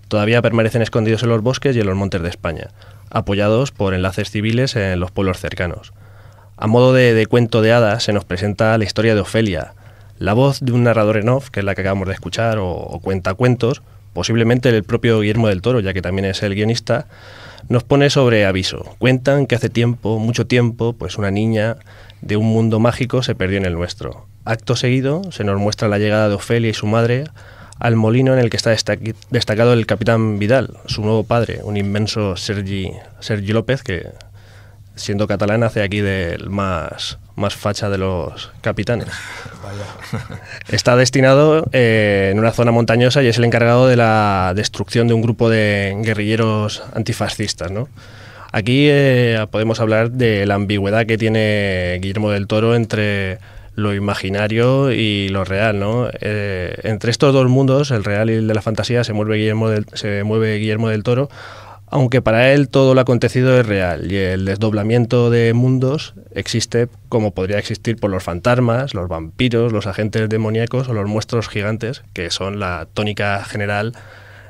todavía permanecen escondidos en los bosques y en los montes de España, apoyados por enlaces civiles en los pueblos cercanos. A modo de, cuento de hadas se nos presenta la historia de Ofelia, la voz de un narrador en off, que es la que acabamos de escuchar, o, o cuenta cuentos, posiblemente el propio Guillermo del Toro, ya que también es el guionista, nos pone sobre aviso. Cuentan que hace tiempo, mucho tiempo, pues una niña de un mundo mágico se perdió en el nuestro. Acto seguido se nos muestra la llegada de Ofelia y su madre al molino en el que está destacado el capitán Vidal, su nuevo padre, un inmenso Sergi, Sergi López, que siendo catalán hace aquí del más más facha de los capitanes. (laughs) (laughs) Está destinado eh, en una zona montañosa y es el encargado de la destrucción de un grupo de guerrilleros antifascistas. ¿no? Aquí eh, podemos hablar de la ambigüedad que tiene Guillermo del Toro entre lo imaginario y lo real, ¿no? Eh, entre estos dos mundos, el real y el de la fantasía, se mueve Guillermo se mueve Guillermo del Toro aunque para él todo lo acontecido es real y el desdoblamiento de mundos existe como podría existir por los fantasmas, los vampiros, los agentes demoníacos o los muestros gigantes, que son la tónica general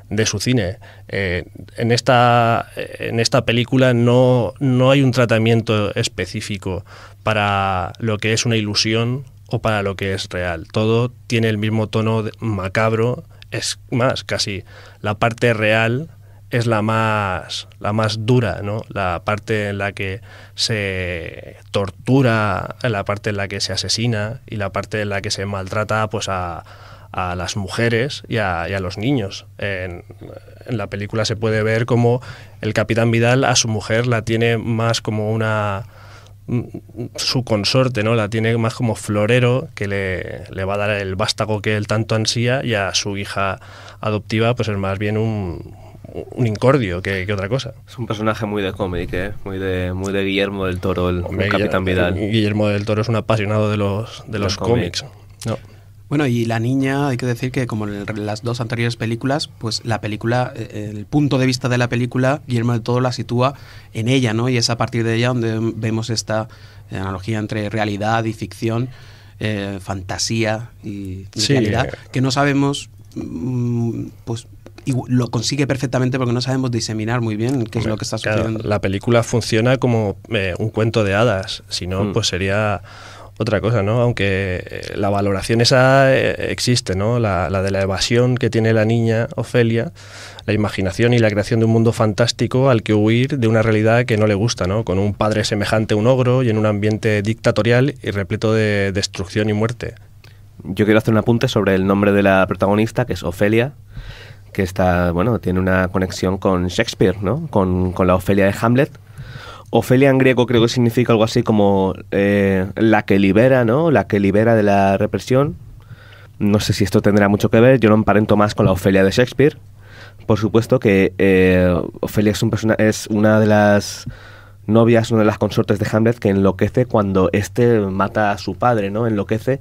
de su cine. Eh, en, esta, en esta película no, no hay un tratamiento específico para lo que es una ilusión o para lo que es real. Todo tiene el mismo tono macabro, es más, casi la parte real es la más, la más dura, ¿no? la parte en la que se tortura, la parte en la que se asesina y la parte en la que se maltrata pues, a, a las mujeres y a, a los niños. En, la película se puede ver como el capitán Vidal a su mujer la tiene más como una su consorte, ¿no? La tiene más como florero que le, le va a dar el vástago que él tanto ansía y a su hija adoptiva pues es más bien un, un incordio que, otra cosa. Es un personaje muy de cómic, ¿eh? muy, de, muy de Guillermo del Toro, el, Capitán Vidal. Eh, Guillermo del Toro es un apasionado de los, de los cómics. Bueno, y la niña, hay que decir que como en las dos anteriores películas, pues la película, eh, el punto de vista de la película, Guillermo del Toro la sitúa en ella, ¿no? Y es a partir de ella donde vemos esta analogía entre realidad y ficción, fantasía y, realidad, que no sabemos, mm, pues y lo consigue perfectamente porque no sabemos diseminar muy bien qué es lo que está sucediendo. la película funciona como eh, un cuento de hadas, si no, mm. pues sería otra cosa, ¿no? Aunque eh, la valoración esa eh, existe, ¿no? La, la, de la evasión que tiene la niña Ofelia, la imaginación y la creación de un mundo fantástico al que huir de una realidad que no le gusta, ¿no? Con un padre semejante a un ogro y en un ambiente dictatorial y repleto de destrucción y muerte. Yo quiero hacer un apunte sobre el nombre de la protagonista, que es Ofelia que está, bueno, tiene una conexión con Shakespeare, ¿no? Con, la Ofelia de Hamlet. Ofelia en griego creo que significa algo así como eh, la que libera, ¿no? La que libera de la represión. No sé si esto tendrá mucho que ver, yo lo emparento más con la Ofelia de Shakespeare. Por supuesto que eh, Ofelia es, un persona, es una de las novias, una de las consortes de Hamlet que enloquece cuando este mata a su padre, ¿no? Enloquece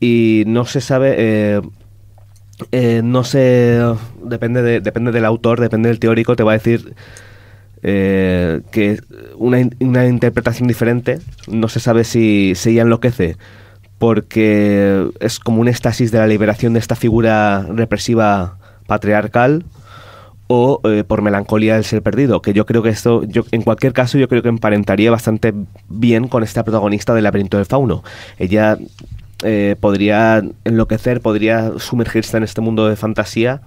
y no se sabe... Eh, eh, no sé, depende, de, depende del autor, depende del teórico, te va a decir eh, que una, interpretación diferente, no se sabe si, se ella enloquece porque es como un éxtasis de la liberación de esta figura represiva patriarcal o eh, por melancolía del ser perdido, que yo creo que esto, en cualquier caso, yo creo que emparentaría bastante bien con esta protagonista del laberinto del fauno. Ella eh, podría enloquecer, podría sumergirse en este mundo de fantasía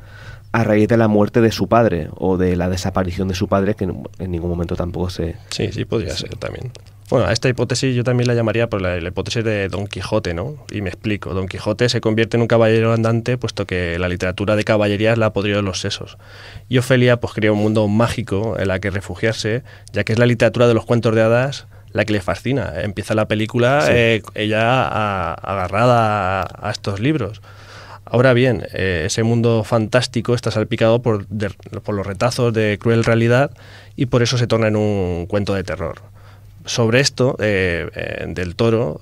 a raíz de la muerte de su padre o de la desaparición de su padre, que en ningún momento tampoco se... Sí, sí, podría ser también. Bueno, a esta hipótesis yo también la llamaría por la, hipótesis de Don Quijote, ¿no? Y me explico. Don Quijote se convierte en un caballero andante, puesto que la literatura de caballerías la ha podrido los sesos. Y Ofelia, pues, crea un mundo mágico en la que refugiarse, ya que es la literatura de los cuentos de hadas la que le fascina. Eh, empieza la película eh, ella agarrada a, estos libros. Ahora bien, eh, ese mundo fantástico está salpicado por, por, los retazos de cruel realidad y por eso se torna en un cuento de terror. Sobre esto, Del Toro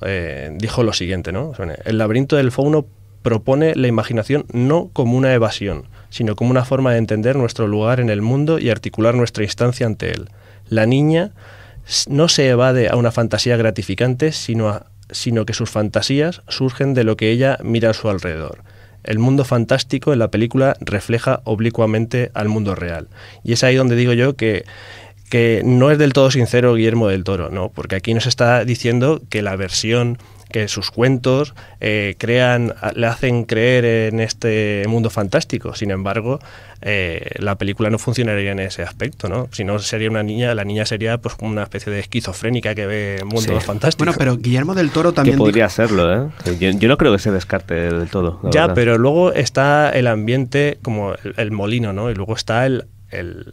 dijo lo siguiente, ¿no? El laberinto del fauno propone la imaginación no como una evasión, sino como una forma de entender nuestro lugar en el mundo y articular nuestra instancia ante él. La niña no se evade a una fantasía gratificante, sino, sino que sus fantasías surgen de lo que ella mira a su alrededor. El mundo fantástico en la película refleja oblicuamente al mundo real. Y es ahí donde digo yo que que no es del todo sincero Guillermo del Toro, ¿no? Porque aquí nos está diciendo que la versión que sus cuentos eh, crean, le hacen creer en este mundo fantástico. Sin embargo, eh, la película no funcionaría en ese aspecto, ¿no? Si no sería una niña, la niña sería pues como una especie de esquizofrénica que ve mundos sí. fantásticos. Bueno, pero Guillermo del Toro también. podría serlo, hacerlo, ¿eh? Yo, no creo que se descarte del todo. Ya, pero luego está el ambiente como el, molino, ¿no? Y luego está el, el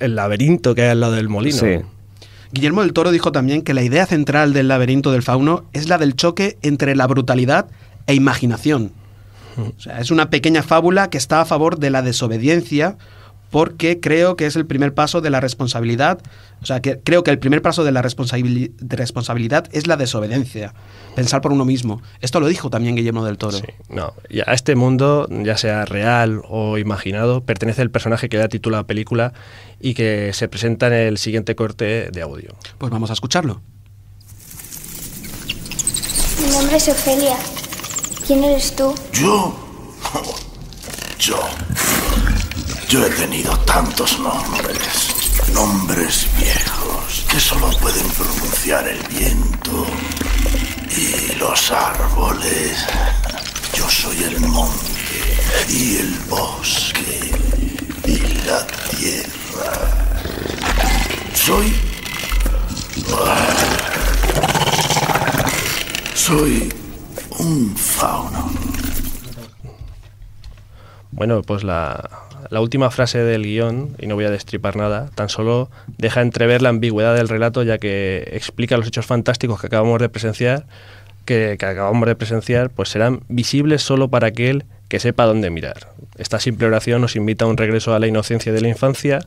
el, laberinto que hay al lado del molino. Sí. Guillermo del Toro dijo también que la idea central del laberinto del fauno es la del choque entre la brutalidad e imaginación. O sea, es una pequeña fábula que está a favor de la desobediencia, porque creo que es el primer paso de la responsabilidad, o sea, que creo que el primer paso de la responsabilidad es la desobediencia, pensar por uno mismo. Esto lo dijo también Guillermo del Toro. Sí, no, y a este mundo, ya sea real o imaginado, pertenece el personaje que da título a la película y que se presenta en el siguiente corte de audio. Pues vamos a escucharlo. Mi nombre es Ofelia. ¿Quién eres tú? Yo. (laughs) Yo. Yo he tenido tantos nombres, nombres viejos que solo pueden pronunciar el viento y los árboles. Yo soy el monte y el bosque y la tierra. Soy... Soy un fauno. Bueno, pues la, la última frase del guión, y no voy a destripar nada, tan solo deja entrever la ambigüedad del relato ya que explica los hechos fantásticos que acabamos de presenciar, que, acabamos de presenciar, pues serán visibles solo para aquel que sepa dónde mirar. Esta simple oración nos invita a un regreso a la inocencia de la infancia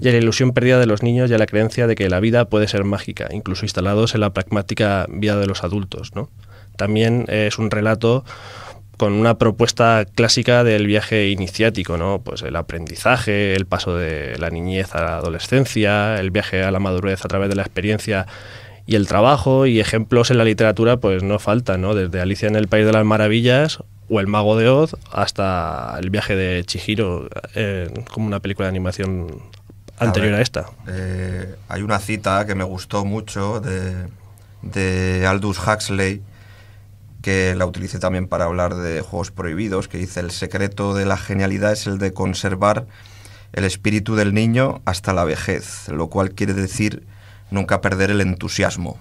y a la ilusión perdida de los niños y a la creencia de que la vida puede ser mágica, incluso instalados en la pragmática vida de los adultos. ¿no? También es un relato con una propuesta clásica del viaje iniciático, ¿no? Pues el aprendizaje, el paso de la niñez a la adolescencia, el viaje a la madurez a través de la experiencia y el trabajo y ejemplos en la literatura pues no faltan, ¿no? Desde Alicia en el País de las Maravillas o El Mago de Oz hasta El viaje de Chihiro, como una película de animación anterior a, esta. Eh, hay una cita que me gustó mucho de Aldous Huxley, que la utilice también para hablar de juegos prohibidos, que dice, el secreto de la genialidad es el de conservar el espíritu del niño hasta la vejez, lo cual quiere decir nunca perder el entusiasmo.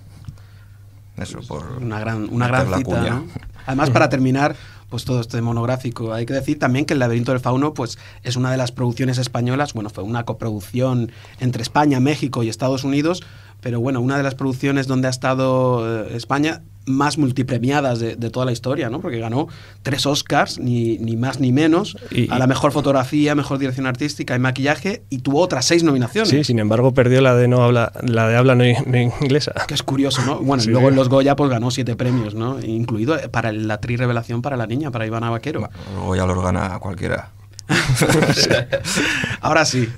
Eso por una gran, una gran Además, para terminar, pues todo este monográfico, hay que decir también que El laberinto del fauno pues es una de las producciones españolas, bueno, fue una coproducción entre España, México y Estados Unidos, pero bueno, una de las producciones donde ha estado eh, España más multipremiadas de, toda la historia, ¿no? Porque ganó tres Oscars, ni, más ni menos, a la mejor fotografía, mejor dirección artística y maquillaje, y tuvo otras seis nominaciones. Sí, sin embargo, perdió la de no habla, la de habla no, inglesa. Que es curioso, ¿no? Bueno, luego en los Goya pues, ganó siete premios, ¿no? Incluido para la tri revelación para la niña, para Ivana Vaquero. Luego ya los gana cualquiera. (laughs) Ahora sí.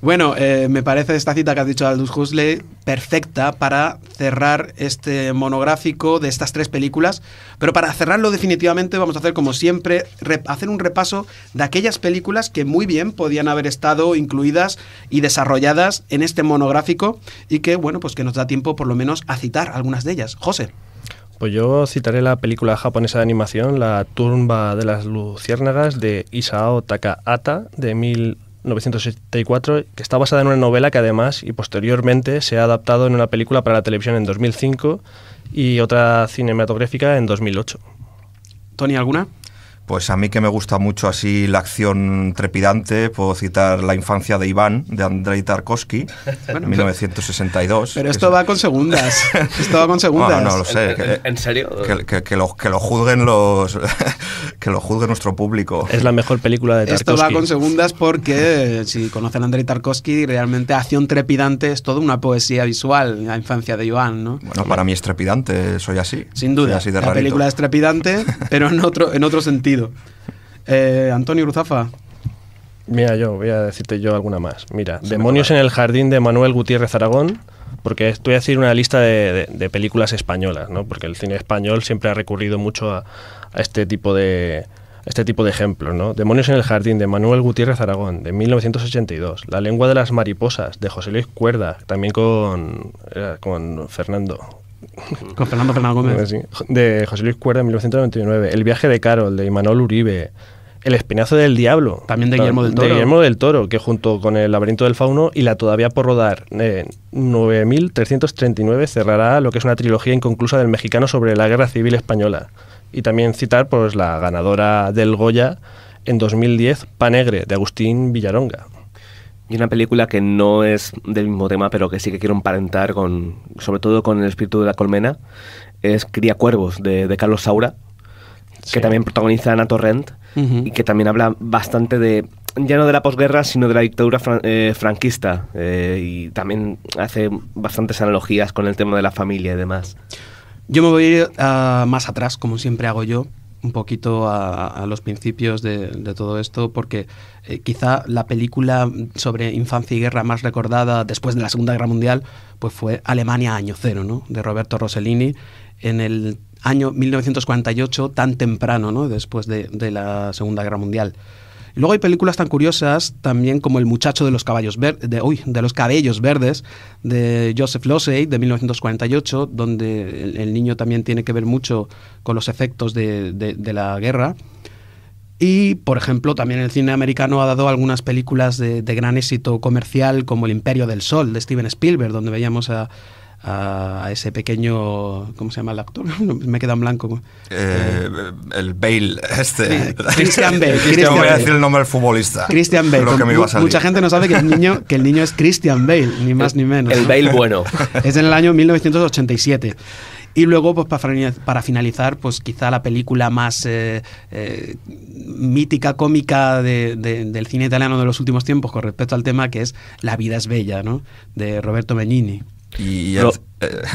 Bueno, eh, me parece esta cita que has dicho Aldous Huxley perfecta para cerrar este monográfico de estas tres películas. Pero para cerrarlo definitivamente vamos a hacer, como siempre, hacer un repaso de aquellas películas que muy bien podían haber estado incluidas y desarrolladas en este monográfico y que, bueno, pues que nos da tiempo por lo menos a citar algunas de ellas. José. Pues yo citaré la película japonesa de animación La tumba de las luciérnagas de Isao Takahata de mil 1984, que está basada en una novela que además y posteriormente se ha adaptado en una película para la televisión en 2005 y otra cinematográfica en 2008. Tony, ¿alguna? Pues a mí que me gusta mucho así la acción trepidante, puedo citar La infancia de Iván, de Andrei Tarkovsky, (laughs) en 1962. Pero esto va con segundas, (laughs) esto va con segundas. No, no, lo sé. ¿En, que, serio? Que, que, lo, juzguen los... (laughs) que lo juzgue nuestro público. Es la mejor película de Tarkovsky. Esto va con segundas porque, si conocen a Andrei Tarkovsky, realmente acción trepidante es toda una poesía visual, La infancia de Iván, ¿no? Bueno, para mí es trepidante, soy así. Sin duda, la película es trepidante, pero en otro, en otro sentido. Eh, Antonio Ruzafa. Mira, yo voy a decirte yo alguna más. Mira, Demonios en el Jardín de Manuel Gutiérrez Aragón, porque estoy a decir una lista de, películas españolas, ¿no? porque el cine español siempre ha recurrido mucho a, este tipo de, este tipo de ejemplos, ¿no? Demonios en el jardín de Manuel Gutiérrez Aragón de 1982, La lengua de las mariposas de José Luis Cuerda, también con, eh, con Fernando (laughs) Con Fernando Fernández Gómez. De José Luis Cuerda, 1999. El viaje de Carol, de Imanol Uribe. El espinazo del diablo. También de Guillermo del Toro. Guillermo del Toro, que junto con El laberinto del fauno y la todavía por rodar, 9.339, eh, cerrará lo que es una trilogía inconclusa del mexicano sobre la guerra civil española. Y también citar pues, la ganadora del Goya en 2010, Panegre, de Agustín Villaronga. Y una película que no es del mismo tema, pero que sí que quiero emparentar con, sobre todo con el espíritu de la colmena, es Cría Cuervos, de, Carlos Saura, que también protagoniza Ana Torrent y que también habla bastante de, ya no de la posguerra, sino de la dictadura eh, franquista. Eh, y también hace bastantes analogías con el tema de la familia y demás. Yo me voy ah, más atrás, como siempre hago yo, un poquito a, los principios de, todo esto, porque eh, quizá la película sobre infancia y guerra más recordada después de la Segunda Guerra Mundial pues fue Alemania Año Cero, ¿no? de Roberto Rossellini, en el año 1948, tan temprano, después de, de la Segunda Guerra Mundial luego hay películas tan curiosas también como El muchacho de los caballos de, de los cabellos verdes de Joseph Losey de 1948, donde el, niño también tiene que ver mucho con los efectos de, la guerra. Y, por ejemplo, también el cine americano ha dado algunas películas de, de, gran éxito comercial, como El Imperio del Sol, de Steven Spielberg, donde veíamos a, a ese pequeño, ¿cómo se llama el actor? (laughs) Me queda en blanco. Eh, el Bale, este. (laughs) Christian Bale. Este Christian voy a decir el nombre del futbolista. Christian Bale. Mucha gente no sabe que el, niño, que el niño es Christian Bale, ni más ni menos. El Bale bueno. (laughs) Es en el año 1987. Y luego, pues para finalizar, pues quizá la película más eh, eh, mítica, cómica del cine italiano de los últimos tiempos con respecto al tema, que es La vida es bella, ¿no? De Roberto Benigni. ¿Y eh,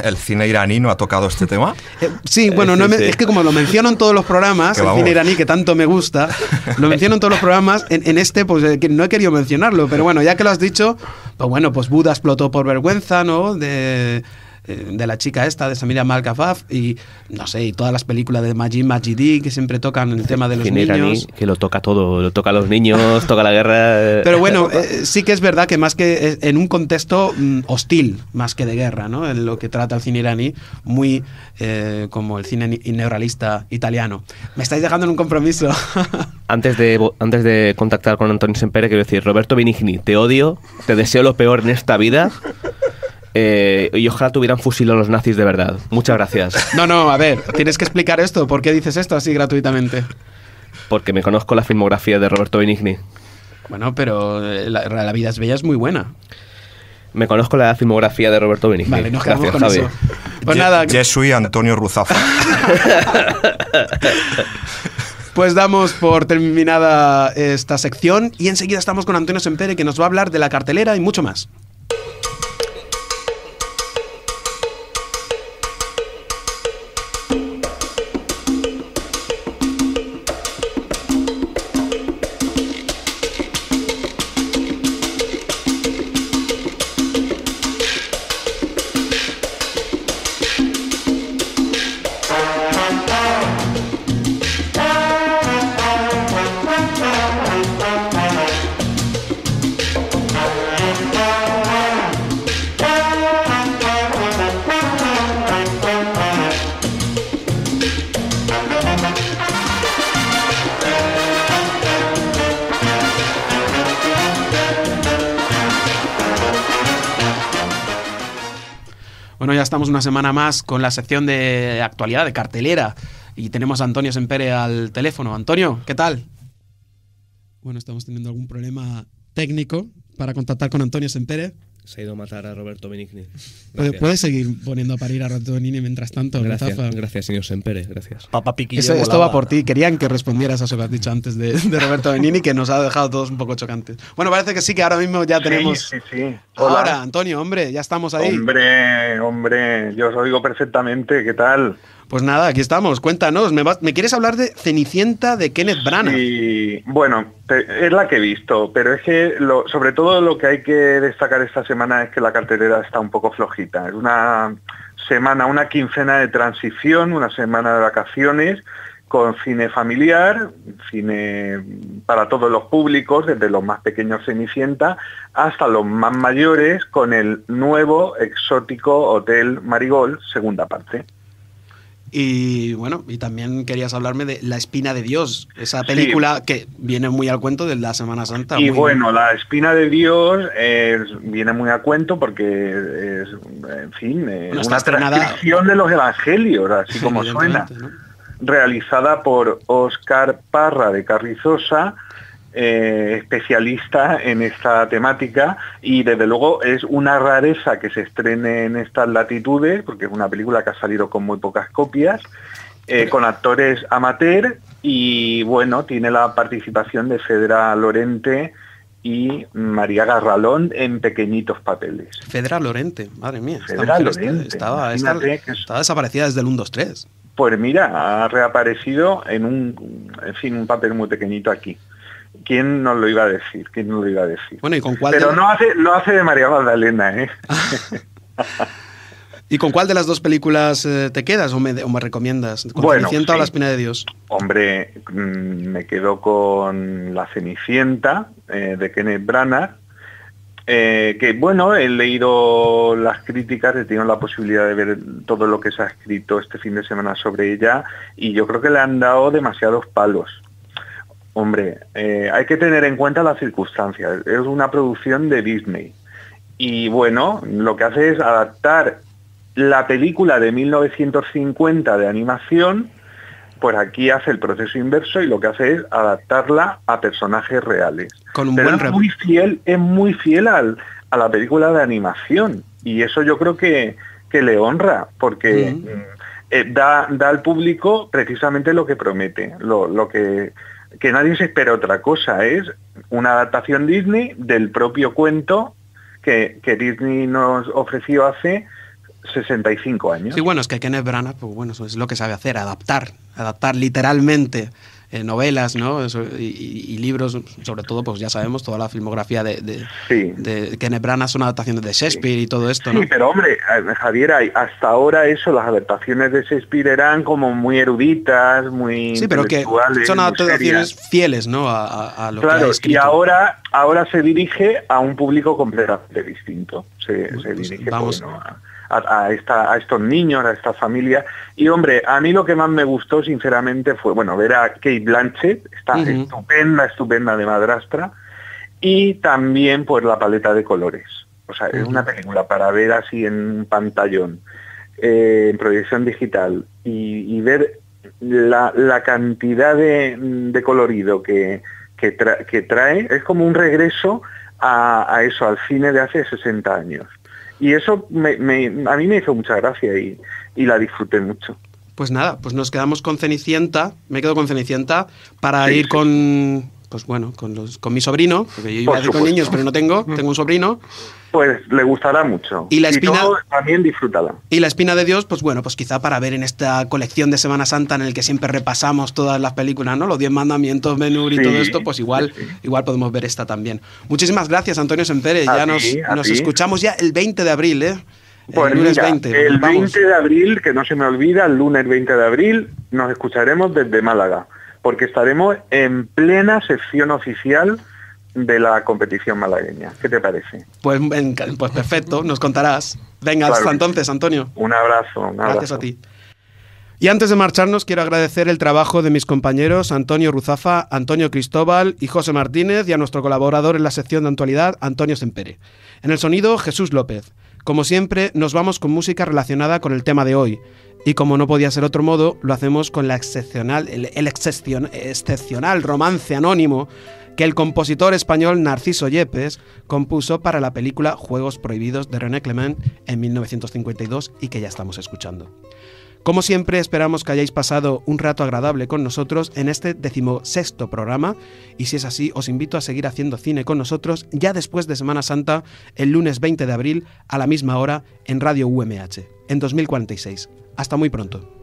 el, cine iraní no ha tocado este tema? Eh, sí, eh, bueno, es que como lo menciono en todos los programas, el cine iraní que tanto me gusta, lo menciono en todos los programas, en, este pues no he querido mencionarlo, pero bueno, ya que lo has dicho, pues bueno, pues Buda explotó por vergüenza, ¿no? Eh, de la chica esta, de Samira Malkafaf, y no sé, y todas las películas de Majin Majidi que siempre tocan el tema de los niños. que lo toca todo, lo toca a los niños, toca la guerra. Eh. Pero bueno, eh, sí que es verdad que más que en un contexto mm, hostil, más que de guerra, ¿no? En lo que trata el cine iraní, muy como el cine neorrealista italiano. Me estáis dejando en un compromiso. (laughs) antes, de, antes de contactar con Antonio Sempere, quiero decir, Roberto Benigni, te odio, te deseo lo peor en esta vida. Eh, y ojalá tuvieran fusil a los nazis de verdad. Muchas gracias. (laughs) No, no, a ver, tienes que explicar esto. ¿Por qué dices esto así gratuitamente? Porque me conozco la filmografía de Roberto Benigni. Bueno, pero eh, la, vida es bella es muy buena. Me conozco la filmografía de Roberto Benigni. Vale, nos gracias, con Javi. eso. Pues nada. Yo soy Antonio Ruzafa. (laughs) Pues damos por terminada esta sección y enseguida estamos con Antonio Sempere que nos va a hablar de la cartelera y mucho más. estamos una semana más con la sección de actualidad, de cartelera. Y tenemos a Antonio Sempere al teléfono. Antonio, ¿qué tal? Bueno, estamos teniendo algún problema técnico para contactar con Antonio Sempere se ha ido a matar a Roberto Benigni. Puedes seguir poniendo a parir a Roberto Benigni mientras tanto. Gracias, gracias señor Sempere. Gracias. Papá esto va por ti. Querían que respondieras a eso que has dicho antes de, Roberto Benigni, que nos ha dejado todos un poco chocantes. Bueno, parece que sí, que ahora mismo ya tenemos. Sí, sí. Hola. Ahora, Antonio, hombre, ya estamos ahí. Hombre, hombre, yo os oigo perfectamente. ¿Qué tal? Pues nada, aquí estamos. Cuéntanos, ¿me, quieres hablar de Cenicienta de Kenneth Branagh? bueno, es la que he visto, pero es que sobre todo lo que hay que destacar esta semana es que la cartelera está un poco flojita. Es una semana, una quincena de transición, una semana de vacaciones con cine familiar, cine para todos los públicos, desde los más pequeños Cenicienta hasta los más mayores, con el nuevo exótico Hotel Marigol, segunda parte. Y bueno, y también querías hablarme de La Espina de Dios, esa película que viene muy al cuento de la Semana Santa. Y bueno, La Espina de Dios viene muy a cuento porque es, en fin, una transcripción de los evangelios, así (laughs) como suena. Realizada por Oscar Parra de Carrizosa, eh, especialista en esta temática y desde luego es una rareza que se estrene en estas latitudes, porque es una película que ha salido con muy pocas copias, eh, con actores amateur y bueno, tiene la participación de Fedra Lorente y María Garralón en pequeñitos papeles. Fedra Lorente, madre mía. Fedra Lorente. Estaba, desaparecida desde el 1, 2, 3. Pues mira, ha reaparecido en un, en fin, un papel muy pequeñito aquí. ¿Quién nos lo iba a decir? ¿Quién no lo iba a decir? Bueno, ¿y con cuál Pero no hace, lo hace de María Magdalena, ¿eh? (laughs) ¿Y con cuál de las dos películas eh, te quedas o me, o me recomiendas? ¿Con bueno, Cenicienta o La Espina de Dios? Hombre, mm, me quedo con La Cenicienta eh, de Kenneth Branagh, eh, que bueno, he leído las críticas, he tenido la posibilidad de ver todo lo que se ha escrito este fin de semana sobre ella y yo creo que le han dado demasiados palos. Hombre, eh, hay que tener en cuenta las circunstancias. Es una producción de Disney. Y bueno, lo que hace es adaptar la película de 1950 de animación, por pues aquí hace el proceso inverso y lo que hace es adaptarla a personajes reales. Con un Pero es muy fiel, es muy fiel al, a la película de animación. Y eso yo creo que, que le honra, porque eh, da, al público precisamente lo que promete, lo que que nadie se espera otra cosa, es una adaptación Disney del propio cuento que, Disney nos ofreció hace 65 años. Sí, bueno, es que Kenneth Branagh, pues bueno, eso es lo que sabe hacer, adaptar, adaptar literalmente eh, novelas ¿no? y, libros, sobre todo, pues ya sabemos, toda la filmografía de, de, de una son adaptaciones de Shakespeare y todo esto. ¿no? Sí, pero hombre, Javier, hasta ahora eso, las adaptaciones de Shakespeare eran como muy eruditas, muy... Sí, pero que son adaptaciones fieles ¿no? a, a, lo que Y ahora, ahora se dirige a un público completamente distinto. Se, pues dirige vamos, a, a, esta, a estos niños, a esta familia. Y hombre, a mí lo que más me gustó sinceramente fue, bueno, ver a Kate Blanchett, está estupenda, estupenda de madrastra, y también por pues, la paleta de colores. O sea, es una película para ver así en un pantallón, eh, en proyección digital, y, ver la, cantidad de, colorido que, que, trae, es como un regreso a, a eso, al cine de hace 60 años. Y eso me, a mí me hizo mucha gracia y, la disfruté mucho. Pues nada, pues nos quedamos con Cenicienta, me quedo con Cenicienta para ir con pues bueno, con, los, con mi sobrino, porque yo iba con niños, pero no tengo, tengo un sobrino. Pues le gustará mucho. Y la espina... también disfrútala. Y la espina de Dios, pues bueno, pues quizá para ver en esta colección de Semana Santa en el que siempre repasamos todas las películas, ¿no? Los diez mandamientos, menú y todo esto, pues igual, igual podemos ver esta también. Muchísimas gracias, Antonio Sempere. ya nos, nos escuchamos ya el 20 de abril, ¿eh? el pues El 20 de abril, que no se me olvida, el lunes 20 de abril, nos escucharemos desde Málaga porque estaremos en plena sección oficial de la competición malagueña. ¿Qué te parece? Pues, pues perfecto, nos contarás. Venga, hasta entonces, Antonio. Un abrazo, un Gracias a ti. Y antes de marcharnos, quiero agradecer el trabajo de mis compañeros Antonio Ruzafa, Antonio Cristóbal y José Martínez y a nuestro colaborador en la sección de actualidad, Antonio Sempere. En el sonido, Jesús López. Como siempre, nos vamos con música relacionada con el tema de hoy. Y como no podía ser otro modo, lo hacemos con la excepcional, el, excepcional romance anónimo que el compositor español Narciso Yepes compuso para la película Juegos Prohibidos de René Clement en 1952 y que ya estamos escuchando. Como siempre, esperamos que hayáis pasado un rato agradable con nosotros en este decimosexto programa. Y si es así, os invito a seguir haciendo cine con nosotros ya después de Semana Santa, el lunes 20 de abril, a la misma hora, en Radio UMH, en 2046. Hasta muy pronto.